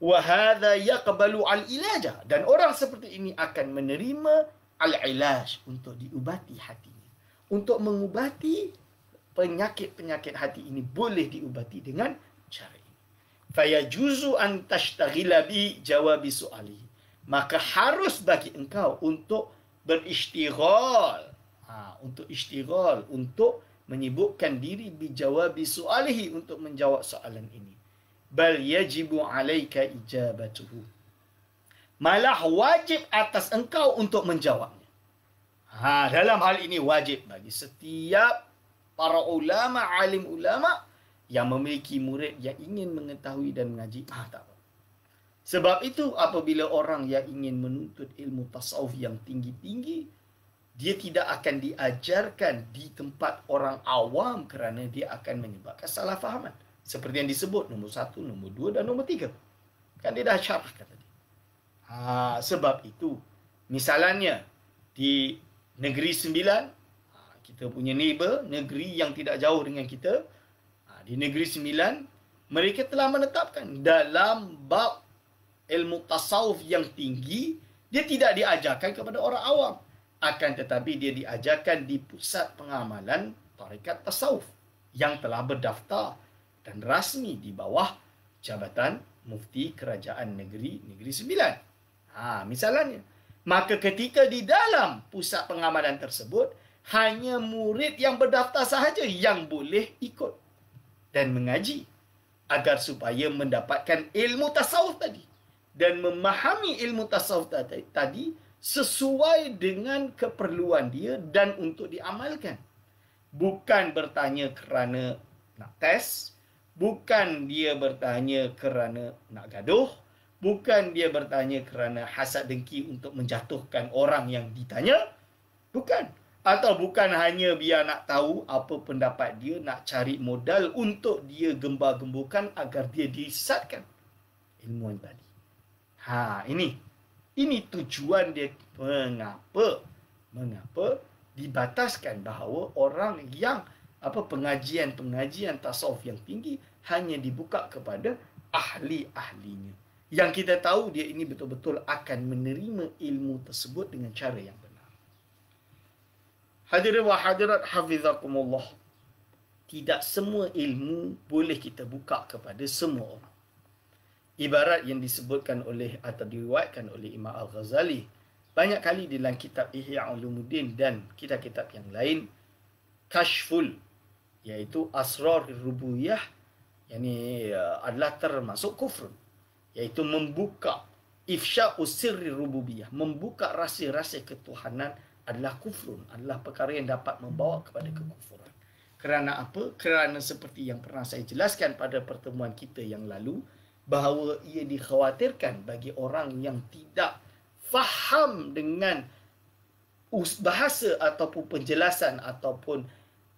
Wahada ya kebalu al ilaja dan orang seperti ini akan menerima al ilaj untuk diubati hatinya untuk mengubati penyakit-penyakit hati ini boleh diubati dengan cara ini Faya an tashtaghila bi jawabi su'ali maka harus bagi engkau untuk beristighal ha, untuk istighal untuk menyibukkan diri bijawabi soalihi untuk menjawab soalan ini bal yajibu alayka ijabatuhu malah wajib atas engkau untuk menjawabnya ha dalam hal ini wajib bagi setiap para ulama alim ulama yang memiliki murid yang ingin mengetahui dan mengaji ha tak apa sebab itu apabila orang yang ingin menuntut ilmu tasawuf yang tinggi-tinggi dia tidak akan diajarkan di tempat orang awam kerana dia akan menyebabkan salah fahaman. Seperti yang disebut nombor satu, nombor dua dan nombor tiga. Kan dia dah syarah kata dia. Ha, sebab itu, misalnya di negeri sembilan, ha, kita punya neighbor, negeri yang tidak jauh dengan kita. Ha, di negeri sembilan, mereka telah menetapkan dalam bab ilmu tasawuf yang tinggi, dia tidak diajarkan kepada orang awam akan tetapi dia diajarkan di pusat pengamalan tarekat tasawuf yang telah berdaftar dan rasmi di bawah jabatan mufti kerajaan negeri negeri sembilan. Ha, misalnya, maka ketika di dalam pusat pengamalan tersebut, hanya murid yang berdaftar sahaja yang boleh ikut dan mengaji agar supaya mendapatkan ilmu tasawuf tadi dan memahami ilmu tasawuf tadi sesuai dengan keperluan dia dan untuk diamalkan. Bukan bertanya kerana nak test, bukan dia bertanya kerana nak gaduh, bukan dia bertanya kerana hasad dengki untuk menjatuhkan orang yang ditanya, bukan. Atau bukan hanya biar nak tahu apa pendapat dia, nak cari modal untuk dia gembar gembukan agar dia disatkan ilmuan tadi. Ha, ini ini tujuan dia mengapa mengapa dibataskan bahawa orang yang apa pengajian-pengajian tasawuf yang tinggi hanya dibuka kepada ahli-ahlinya. Yang kita tahu dia ini betul-betul akan menerima ilmu tersebut dengan cara yang benar. Hadirin wa hadirat hafizakumullah. Tidak semua ilmu boleh kita buka kepada semua orang ibarat yang disebutkan oleh atau diriwayatkan oleh Imam Al-Ghazali banyak kali di dalam kitab Ihya Ulumuddin dan kitab-kitab yang lain kashful yaitu asrar rubuyah yakni uh, adalah termasuk kufur yaitu membuka ifsya usir rububiyah membuka rahsia-rahsia ketuhanan adalah kufur adalah perkara yang dapat membawa kepada kekufuran kerana apa kerana seperti yang pernah saya jelaskan pada pertemuan kita yang lalu bahawa ia dikhawatirkan bagi orang yang tidak faham dengan bahasa ataupun penjelasan ataupun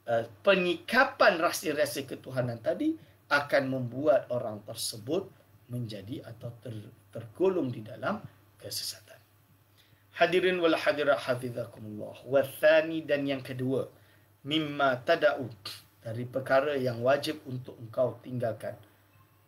uh, penyikapan rahsia-rahsia ketuhanan tadi akan membuat orang tersebut menjadi atau ter, tergolong di dalam kesesatan. Hadirin wal hadirat hafizakumullah. Wa thani dan yang kedua, mimma tada'u dari perkara yang wajib untuk engkau tinggalkan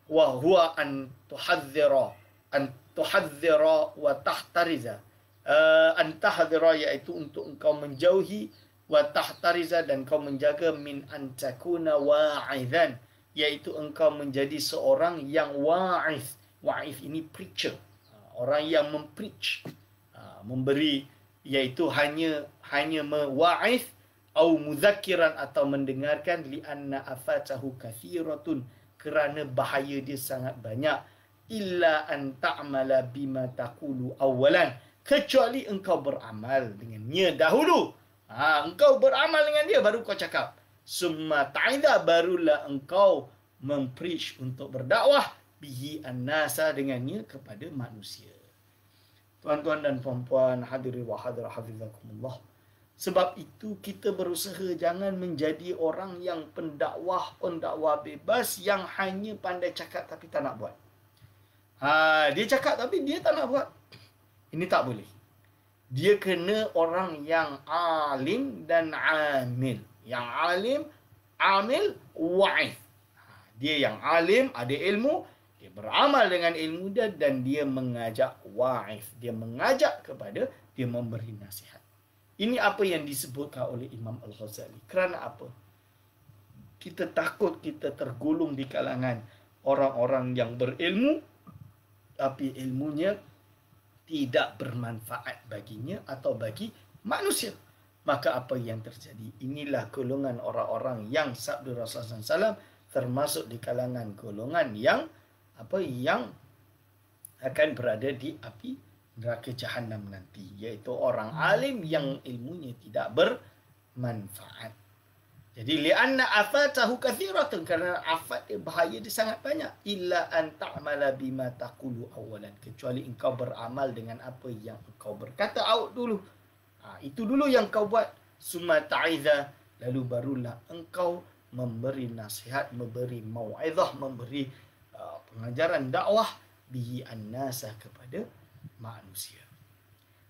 wa huwa an tuhadzira an tuhadzira wa tahtariza uh, an tahdhira yaitu untuk engkau menjauhi wa tahtariza dan kau menjaga min an takuna wa'idhan yaitu engkau menjadi seorang yang wa'iz wa'iz ini preacher orang yang mempreach ah, memberi yaitu hanya hanya mewa'iz au muzakiran atau mendengarkan li anna afatahu kathiratun kerana bahaya dia sangat banyak illa an ta'mala bima taqulu awalan kecuali engkau beramal dengannya dahulu ha engkau beramal dengan dia baru kau cakap summa ta'ida barulah engkau mempreach untuk berdakwah bihi annasa dengannya kepada manusia tuan-tuan dan puan-puan hadirin wa hadirat hafizakumullah sebab itu kita berusaha jangan menjadi orang yang pendakwah, pendakwah bebas yang hanya pandai cakap tapi tak nak buat. Ha, dia cakap tapi dia tak nak buat. Ini tak boleh. Dia kena orang yang alim dan amil. Yang alim, amil, wa'if. Ha, dia yang alim, ada ilmu, dia beramal dengan ilmu dia dan dia mengajak wa'if. Dia mengajak kepada, dia memberi nasihat. Ini apa yang disebutkan oleh Imam Al-Ghazali. Kerana apa? Kita takut kita tergolong di kalangan orang-orang yang berilmu tapi ilmunya tidak bermanfaat baginya atau bagi manusia. Maka apa yang terjadi? Inilah golongan orang-orang yang sabda Rasulullah SAW termasuk di kalangan golongan yang apa yang akan berada di api neraka jahanam nanti iaitu orang alim yang ilmunya tidak bermanfaat jadi li anna afatahu kathiratun kerana afat dia bahaya dia sangat banyak illa an ta'mala bima taqulu awalan kecuali engkau beramal dengan apa yang engkau berkata awal dulu ha, itu dulu yang kau buat summa ta'iza lalu barulah engkau memberi nasihat memberi mauizah memberi uh, pengajaran dakwah bihi annasa kepada manusia.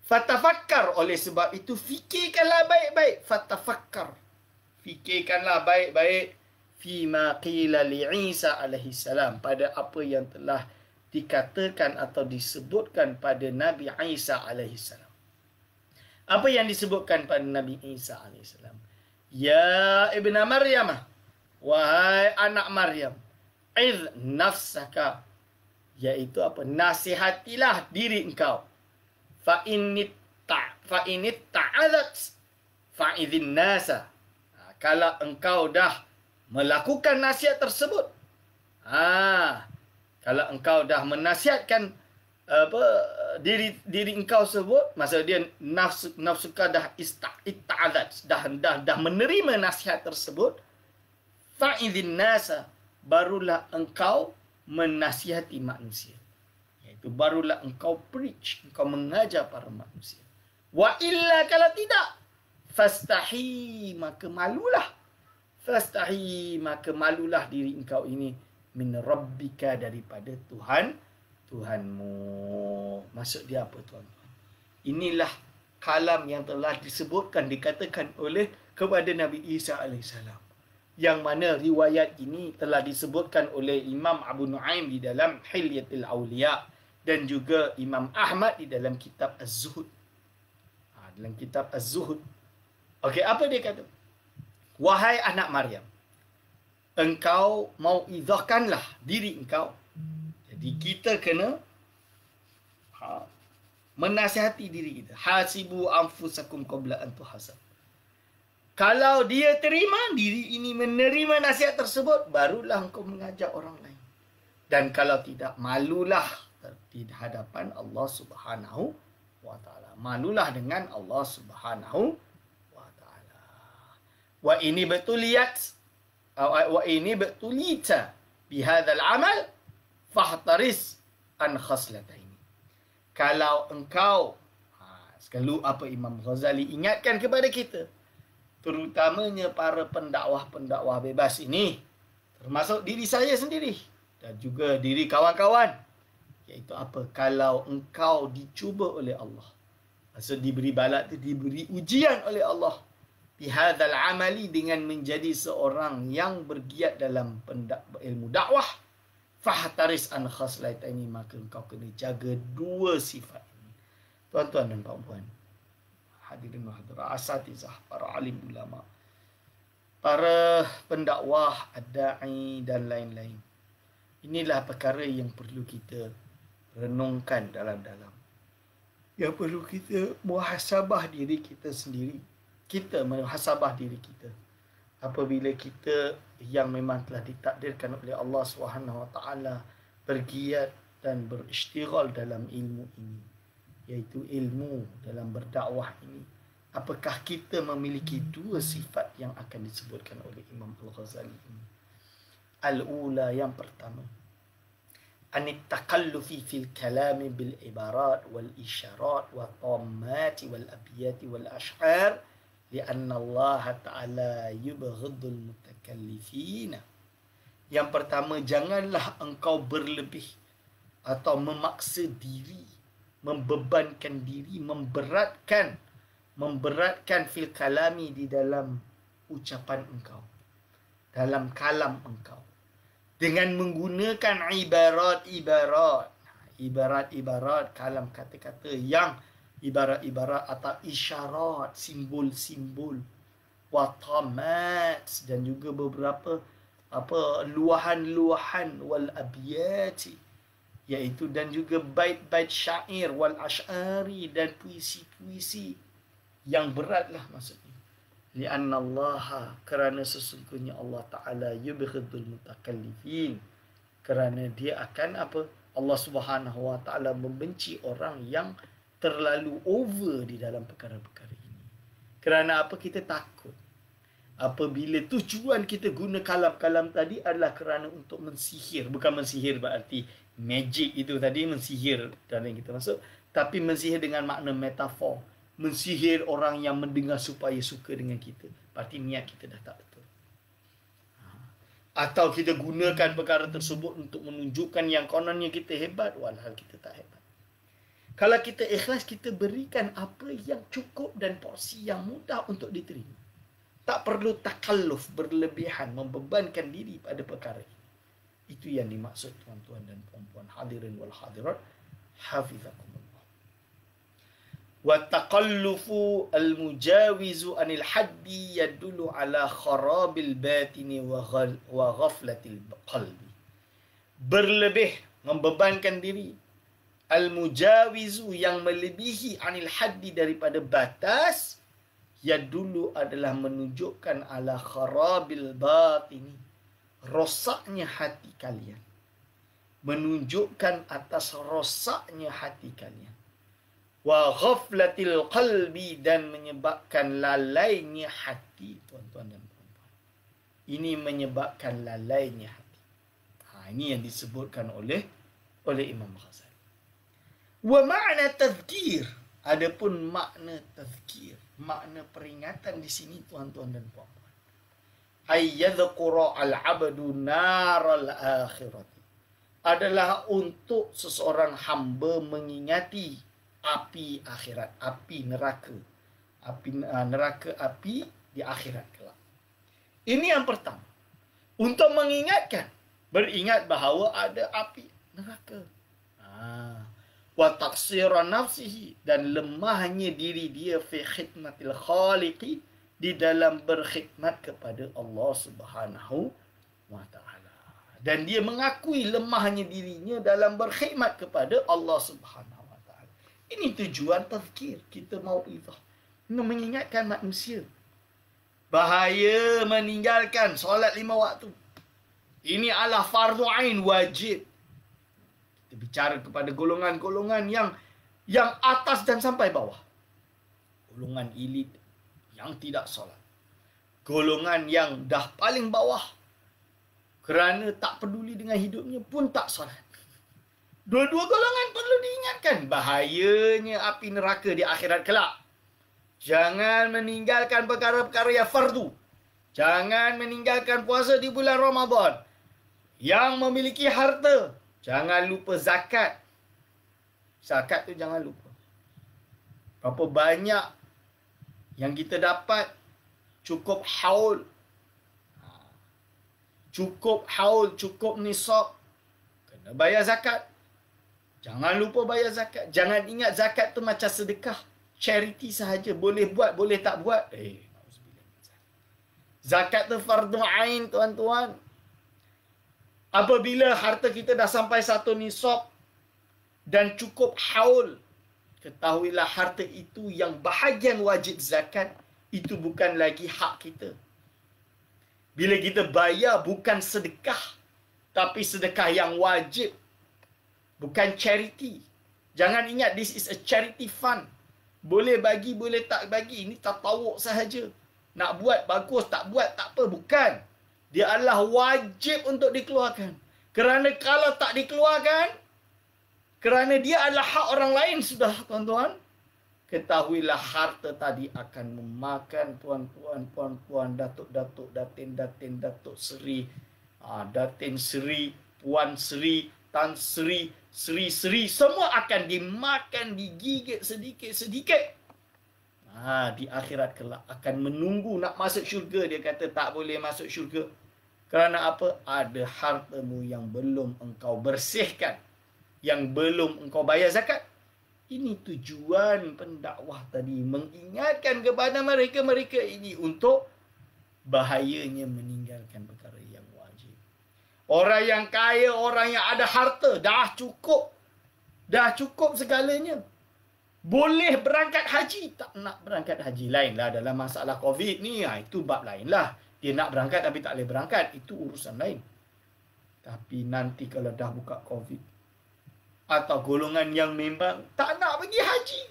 Fatafakkar oleh sebab itu fikirkanlah baik-baik fatafakar Fikirkanlah baik-baik fima ma qila li alaihi salam pada apa yang telah dikatakan atau disebutkan pada Nabi Isa alaihi salam. Apa yang disebutkan pada Nabi Isa alaihi salam? Ya ibnu Maryam wahai anak Maryam id nafsaka iaitu apa nasihatilah diri engkau Fainit ta fa ta'adat fa idzin nasa ha, kalau engkau dah melakukan nasihat tersebut ah ha, kalau engkau dah menasihatkan apa diri diri engkau sebut masa dia nafsu nafsu kau dah ista'adat dah dah dah menerima nasihat tersebut fa nasa barulah engkau menasihati manusia. Itu barulah engkau preach, engkau mengajar para manusia. Wa illa kalau tidak, fastahi maka malulah. Fastahi maka malulah diri engkau ini min rabbika daripada Tuhan Tuhanmu. Masuk dia apa tuan? Inilah kalam yang telah disebutkan dikatakan oleh kepada Nabi Isa alaihissalam yang mana riwayat ini telah disebutkan oleh Imam Abu Nuaim di dalam Hilyatil Awliya dan juga Imam Ahmad di dalam kitab Az-Zuhud. Ha, dalam kitab Az-Zuhud. Okey, apa dia kata? Wahai anak Maryam, engkau mau izahkanlah diri engkau. Jadi kita kena ha, menasihati diri kita. Hasibu anfusakum qabla an tuhasab. Kalau dia terima, diri ini menerima nasihat tersebut, barulah engkau mengajak orang lain. Dan kalau tidak, malulah di hadapan Allah Subhanahu wa Malulah dengan Allah Subhanahu wa taala. Wa ini liat. Uh, uh, wa ini betul betulita bi hadzal amal fahtaris an khaslataini. Kalau engkau ha, sekalu apa Imam Ghazali ingatkan kepada kita, terutamanya para pendakwah-pendakwah bebas ini termasuk diri saya sendiri dan juga diri kawan-kawan iaitu apa kalau engkau dicuba oleh Allah masa diberi balak tu diberi ujian oleh Allah bihadzal amali dengan menjadi seorang yang bergiat dalam ilmu dakwah fahtaris an khaslaitaini maka engkau kena jaga dua sifat ini tuan-tuan dan puan-puan hadirin hadirat asatizah para alim ulama para pendakwah ad-da'i dan lain-lain inilah perkara yang perlu kita renungkan dalam-dalam yang perlu kita muhasabah diri kita sendiri kita muhasabah diri kita apabila kita yang memang telah ditakdirkan oleh Allah Subhanahu Wa Taala bergiat dan beristighal dalam ilmu ini iaitu ilmu dalam berdakwah ini apakah kita memiliki dua sifat yang akan disebutkan oleh Imam Al-Ghazali ini al-ula yang pertama an at fil fi kalam bil ibarat wal isyarat wa tammat wal abyat wal ashar لأن Allah taala يبغض المتكلفين yang pertama janganlah engkau berlebih atau memaksa diri membebankan diri, memberatkan memberatkan fil kalami di dalam ucapan engkau dalam kalam engkau dengan menggunakan ibarat-ibarat ibarat-ibarat kalam kata-kata yang ibarat-ibarat atau isyarat simbol-simbol watamat dan juga beberapa apa luahan-luahan wal abiyati Yaitu dan juga bait-bait syair wal asy'ari dan puisi-puisi yang beratlah maksudnya li annallaha kerana sesungguhnya Allah taala yubghidul mutakallifin kerana dia akan apa Allah Subhanahu wa taala membenci orang yang terlalu over di dalam perkara-perkara ini kerana apa kita takut Apabila tujuan kita guna kalam-kalam tadi adalah kerana untuk mensihir Bukan mensihir berarti magic itu tadi mensihir dan yang kita masuk tapi mensihir dengan makna metafor mensihir orang yang mendengar supaya suka dengan kita Parti niat kita dah tak betul ha. atau kita gunakan perkara tersebut untuk menunjukkan yang kononnya kita hebat walhal kita tak hebat kalau kita ikhlas kita berikan apa yang cukup dan porsi yang mudah untuk diterima tak perlu takalluf berlebihan membebankan diri pada perkara ini itu yang dimaksud tuan-tuan dan puan-puan hadirin wal hadirat. Hafizakumullah. Wa taqallufu al-mujawizu anil haddi yadullu ala kharabil batini wa ghaflatil qalbi. Berlebih membebankan diri. Al-mujawizu yang melebihi anil haddi daripada batas. Yadullu adalah menunjukkan ala kharabil batini rosaknya hati kalian menunjukkan atas rosaknya hati kalian wa ghaflatil qalbi dan menyebabkan lalainya hati tuan-tuan dan puan-puan ini menyebabkan lalainya hati ha, ini yang disebutkan oleh oleh Imam Ghazali wa ma'na tadhkir adapun makna tadhkir makna peringatan di sini tuan-tuan dan puan-puan Hayyadhkura al-abdu al akhirat adalah untuk seseorang hamba mengingati api akhirat, api neraka. Api uh, neraka api di akhirat kelak. Ini yang pertama. Untuk mengingatkan, beringat bahawa ada api neraka. Ha. Wa taqsira nafsihi dan lemahnya diri dia fi khidmatil khaliqin di dalam berkhidmat kepada Allah Subhanahu wa taala. Dan dia mengakui lemahnya dirinya dalam berkhidmat kepada Allah Subhanahu wa taala. Ini tujuan tazkir, kita mau itu, Mengingatkan manusia bahaya meninggalkan solat lima waktu. Ini adalah fardu ain wajib. Kita bicara kepada golongan-golongan yang yang atas dan sampai bawah. Golongan elit, yang tidak solat. Golongan yang dah paling bawah kerana tak peduli dengan hidupnya pun tak solat. Dua-dua golongan perlu diingatkan bahayanya api neraka di akhirat kelak. Jangan meninggalkan perkara-perkara yang fardu. Jangan meninggalkan puasa di bulan Ramadan. Yang memiliki harta, jangan lupa zakat. Zakat tu jangan lupa. Berapa banyak yang kita dapat cukup haul cukup haul cukup nisab kena bayar zakat jangan lupa bayar zakat jangan ingat zakat tu macam sedekah charity sahaja boleh buat boleh tak buat eh zakat tu fardu ain tuan-tuan apabila harta kita dah sampai satu nisab dan cukup haul ketahuilah harta itu yang bahagian wajib zakat itu bukan lagi hak kita. Bila kita bayar bukan sedekah tapi sedekah yang wajib bukan charity. Jangan ingat this is a charity fund. Boleh bagi boleh tak bagi ini tak tatawuk sahaja. Nak buat bagus tak buat tak apa bukan. Dia adalah wajib untuk dikeluarkan. Kerana kalau tak dikeluarkan, kerana dia adalah hak orang lain sudah tuan-tuan. Ketahuilah harta tadi akan memakan tuan-tuan, puan-puan, datuk-datuk, datin-datin, datuk seri, ah, datin seri, puan seri, tan seri, seri-seri. Semua akan dimakan, digigit sedikit-sedikit. Ha, di akhirat kelak akan menunggu nak masuk syurga. Dia kata tak boleh masuk syurga. Kerana apa? Ada hartamu yang belum engkau bersihkan yang belum engkau bayar zakat. Ini tujuan pendakwah tadi mengingatkan kepada mereka-mereka ini untuk bahayanya meninggalkan perkara yang wajib. Orang yang kaya, orang yang ada harta dah cukup. Dah cukup segalanya. Boleh berangkat haji, tak nak berangkat haji. Lainlah dalam masalah COVID ni, ha, itu bab lainlah. Dia nak berangkat tapi tak boleh berangkat, itu urusan lain. Tapi nanti kalau dah buka COVID, atau golongan yang memang tak nak pergi haji.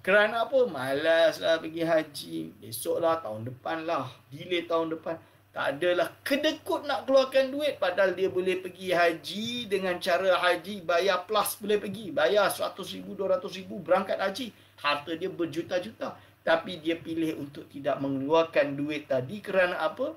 Kerana apa? Malaslah pergi haji. Besoklah, tahun depanlah. Delay tahun depan. Tak adalah kedekut nak keluarkan duit. Padahal dia boleh pergi haji dengan cara haji. Bayar plus boleh pergi. Bayar seratus ribu, dua ratus ribu berangkat haji. Harta dia berjuta-juta. Tapi dia pilih untuk tidak mengeluarkan duit tadi kerana apa?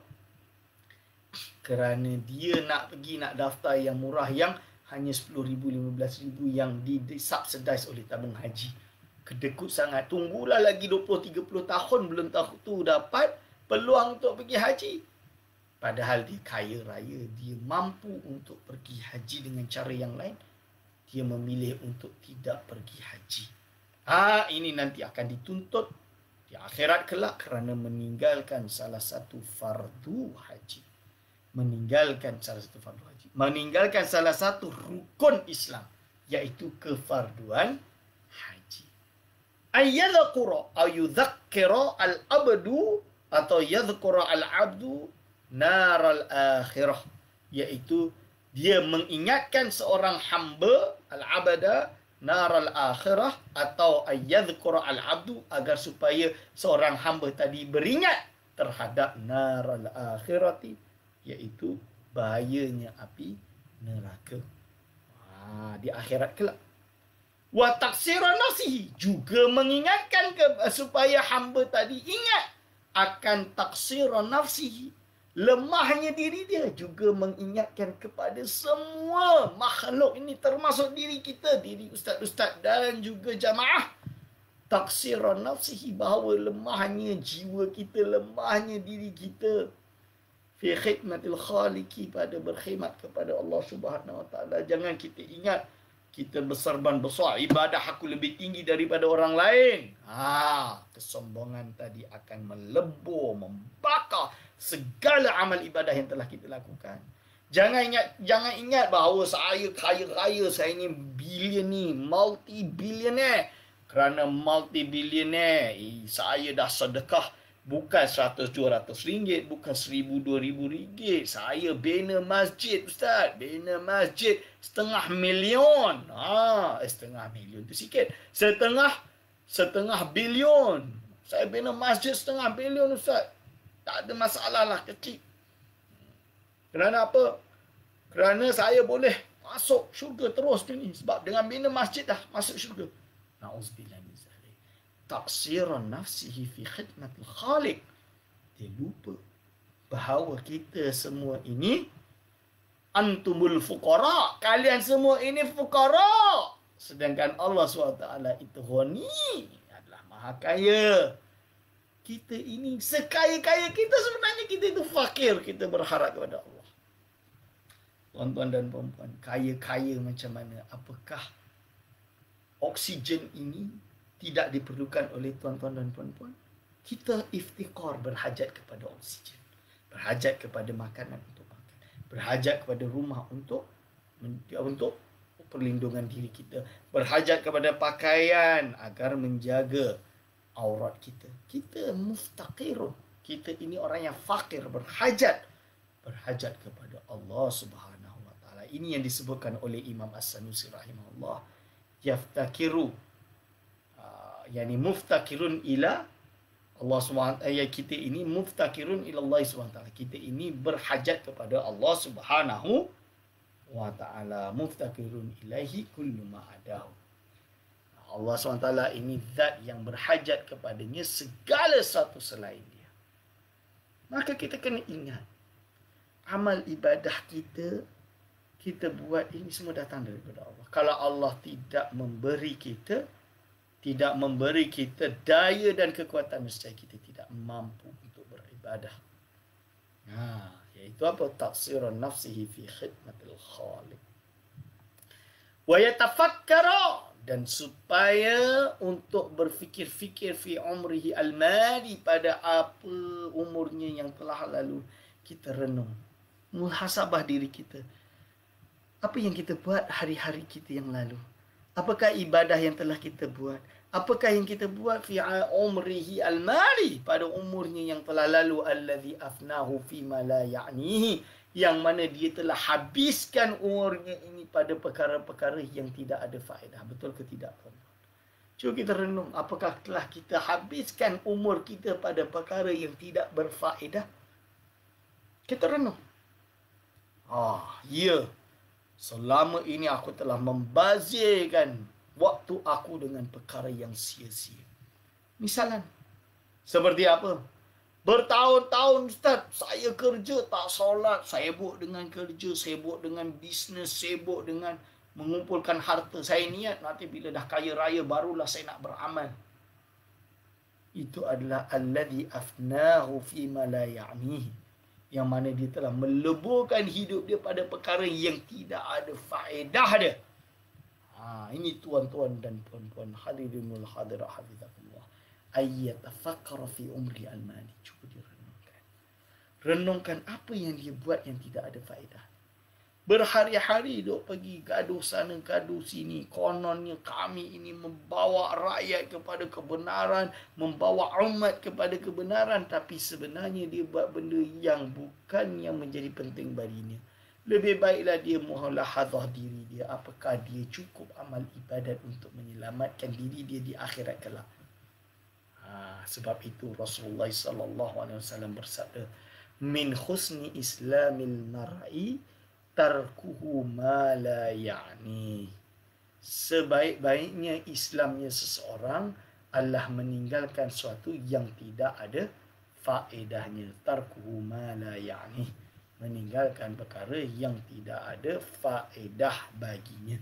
Kerana dia nak pergi nak daftar yang murah yang hanya 10000 15000 yang disubsidize oleh tabung haji. Kedekut sangat. Tunggulah lagi 20-30 tahun belum tahu tu dapat peluang untuk pergi haji. Padahal dia kaya raya, dia mampu untuk pergi haji dengan cara yang lain. Dia memilih untuk tidak pergi haji. Ah, ha, ini nanti akan dituntut di akhirat kelak kerana meninggalkan salah satu fardu haji meninggalkan salah satu fardu wajib. Meninggalkan salah satu rukun Islam yaitu kefarduan haji. Ayyadhkura au yudhakkira al-abdu atau yadhkura al-abdu nar al-akhirah yaitu dia mengingatkan seorang hamba al-abada nar al-akhirah atau ayyadhkura al-abdu agar supaya seorang hamba tadi beringat terhadap nar al-akhirati iaitu bahayanya api neraka. Ha, di akhirat kelak. Wa taksiran nafsi juga mengingatkan ke, eh, supaya hamba tadi ingat akan taksiran nafsi. Lemahnya diri dia juga mengingatkan kepada semua makhluk ini termasuk diri kita, diri ustaz-ustaz dan juga jamaah. Taksiran nafsihi bahawa lemahnya jiwa kita, lemahnya diri kita fi khidmatil khaliqi pada berkhidmat kepada Allah Subhanahu wa taala jangan kita ingat kita besar ban besar ibadah aku lebih tinggi daripada orang lain ha kesombongan tadi akan melebur membakar segala amal ibadah yang telah kita lakukan jangan ingat jangan ingat bahawa saya kaya raya saya ini billion ni multi billionaire kerana multi billionaire eh, saya dah sedekah bukan dua ratus ringgit bukan dua ribu ringgit saya bina masjid ustaz bina masjid setengah million ah ha, setengah million tu sikit setengah setengah bilion saya bina masjid setengah bilion ustaz tak ada masalah lah kecil kerana apa kerana saya boleh masuk syurga terus ni sebab dengan bina masjid dah masuk syurga nauzubillah taksira nafsihi fi khidmatil khaliq. Dia lupa bahawa kita semua ini antumul fuqara. Kalian semua ini fuqara. Sedangkan Allah SWT itu ghani adalah maha kaya. Kita ini sekaya-kaya kita sebenarnya kita itu fakir. Kita berharap kepada Allah. Tuan-tuan dan puan-puan, kaya-kaya macam mana? Apakah oksigen ini tidak diperlukan oleh tuan-tuan dan puan-puan. Kita iftikar berhajat kepada oksigen, berhajat kepada makanan untuk makan, berhajat kepada rumah untuk untuk perlindungan diri kita, berhajat kepada pakaian agar menjaga aurat kita. Kita muftaqirun. Kita ini orang yang fakir berhajat berhajat kepada Allah Subhanahu wa taala. Ini yang disebutkan oleh Imam As-Sanusi rahimahullah. Yaftakiru yani muftakirun ila Allah swt eh, ya kita ini muftakirun ila Allah Subhanahu Kita ini berhajat kepada Allah Subhanahu wa taala muftakirun ilaihi kullu ma adahu. Allah SWT ini zat yang berhajat kepadanya segala satu selain dia. Maka kita kena ingat. Amal ibadah kita, kita buat ini semua datang daripada Allah. Kalau Allah tidak memberi kita, tidak memberi kita daya dan kekuatan nescaya kita tidak mampu untuk beribadah. Nah, ha, iaitu apa taksir nafsihi fi khidmatil khaliq. Wa yatafakkara dan supaya untuk berfikir-fikir fi umrihi al-mali pada apa umurnya yang telah lalu kita renung muhasabah diri kita apa yang kita buat hari-hari kita yang lalu Apakah ibadah yang telah kita buat? Apakah yang kita buat fi umrihi al-mali pada umurnya yang telah lalu allazi afnahu fi ma la ya'nihi yang mana dia telah habiskan umurnya ini pada perkara-perkara yang tidak ada faedah. Betul ke tidak tuan? Cuba kita renung, apakah telah kita habiskan umur kita pada perkara yang tidak berfaedah? Kita renung. Ah, ya. Selama ini aku telah membazirkan waktu aku dengan perkara yang sia-sia. Misalan, seperti apa? Bertahun-tahun Ustaz, saya kerja tak solat, saya sibuk dengan kerja, sibuk dengan bisnes, sibuk dengan mengumpulkan harta. Saya niat nanti bila dah kaya raya barulah saya nak beramal. Itu adalah alladhi afnahu fima la ya'nihi yang mana dia telah meleburkan hidup dia pada perkara yang tidak ada faedah dia. Ha, ini tuan-tuan dan puan-puan hadirinul hadirah hadirahullah. Ayat fakar fi umri al-mani. Cuba direnungkan. Renungkan apa yang dia buat yang tidak ada faedah berhari-hari dok pergi gaduh sana gaduh sini kononnya kami ini membawa rakyat kepada kebenaran membawa umat kepada kebenaran tapi sebenarnya dia buat benda yang bukan yang menjadi penting baginya lebih baiklah dia mohonlah muhalahadah diri dia apakah dia cukup amal ibadat untuk menyelamatkan diri dia di akhirat kelak ha, sebab itu Rasulullah sallallahu alaihi wasallam bersabda min husni islamil mar'i tarkuhu ma la ya'ni. Sebaik-baiknya Islamnya seseorang Allah meninggalkan sesuatu yang tidak ada faedahnya. Tarkuhu ma la ya'ni. Meninggalkan perkara yang tidak ada faedah baginya.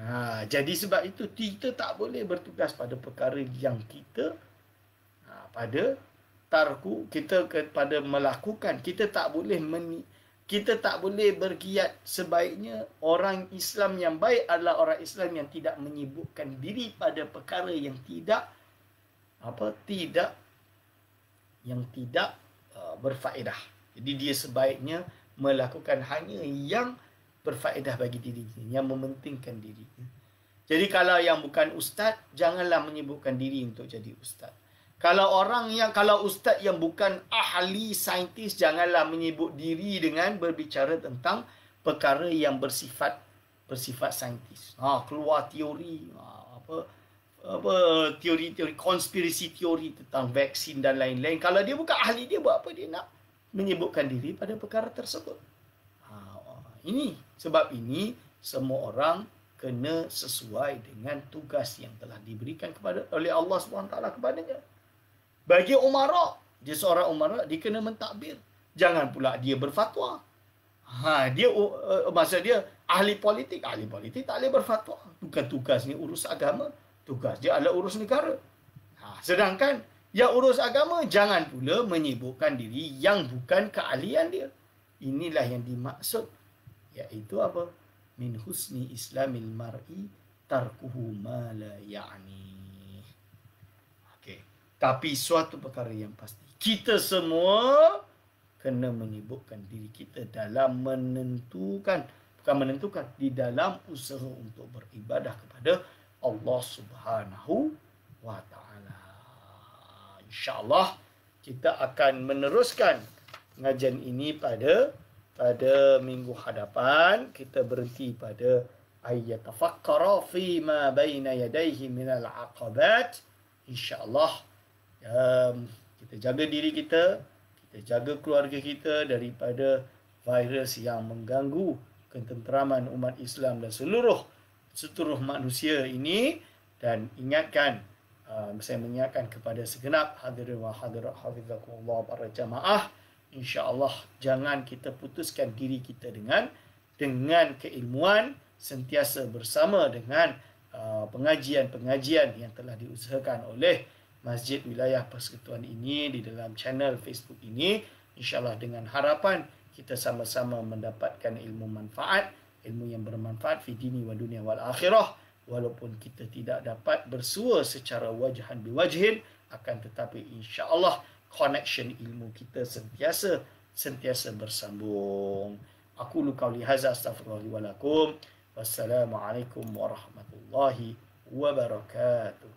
Ha, jadi sebab itu kita tak boleh bertugas pada perkara yang kita ha, pada tarku kita kepada melakukan kita tak boleh meni, kita tak boleh bergiat sebaiknya orang Islam yang baik adalah orang Islam yang tidak menyibukkan diri pada perkara yang tidak apa tidak yang tidak uh, berfaedah. Jadi dia sebaiknya melakukan hanya yang berfaedah bagi dirinya, yang mementingkan dirinya. Jadi kalau yang bukan ustaz, janganlah menyibukkan diri untuk jadi ustaz. Kalau orang yang kalau ustaz yang bukan ahli saintis janganlah menyebut diri dengan berbicara tentang perkara yang bersifat bersifat saintis. Ha keluar teori ha, apa apa teori-teori konspirasi teori tentang vaksin dan lain-lain. Kalau dia bukan ahli dia buat apa dia nak menyebutkan diri pada perkara tersebut. Ha ini sebab ini semua orang kena sesuai dengan tugas yang telah diberikan kepada oleh Allah swt taala kepadanya. Bagi umara, dia seorang umara, dia kena mentadbir. Jangan pula dia berfatwa. Ha, dia uh, uh masa dia ahli politik, ahli politik tak boleh berfatwa. Bukan tugasnya urus agama, tugas dia adalah urus negara. Ha, sedangkan yang urus agama jangan pula menyibukkan diri yang bukan keahlian dia. Inilah yang dimaksud iaitu apa? Min husni islamil mar'i tarkuhu ma la ya'ni. Tapi suatu perkara yang pasti. Kita semua kena menyibukkan diri kita dalam menentukan. Bukan menentukan. Di dalam usaha untuk beribadah kepada Allah Subhanahu wa Ta'ala. InsyaAllah kita akan meneruskan pengajian ini pada pada minggu hadapan kita berhenti pada ayat tafakkara fi ma bayna yadayhi min al aqabat insyaallah um, kita jaga diri kita, kita jaga keluarga kita daripada virus yang mengganggu ketenteraman umat Islam dan seluruh seluruh manusia ini dan ingatkan um, saya mengingatkan kepada segenap hadirin wa hadirat hafizakumullah para jamaah insya Allah jangan kita putuskan diri kita dengan dengan keilmuan sentiasa bersama dengan uh, pengajian-pengajian yang telah diusahakan oleh Masjid Wilayah Persekutuan ini di dalam channel Facebook ini insyaallah dengan harapan kita sama-sama mendapatkan ilmu manfaat ilmu yang bermanfaat di dini wa dunia wal akhirah walaupun kita tidak dapat bersua secara wajahan bi akan tetapi insyaallah connection ilmu kita sentiasa sentiasa bersambung aku lukau lihaza astaghfirullahi walakum wassalamualaikum warahmatullahi wabarakatuh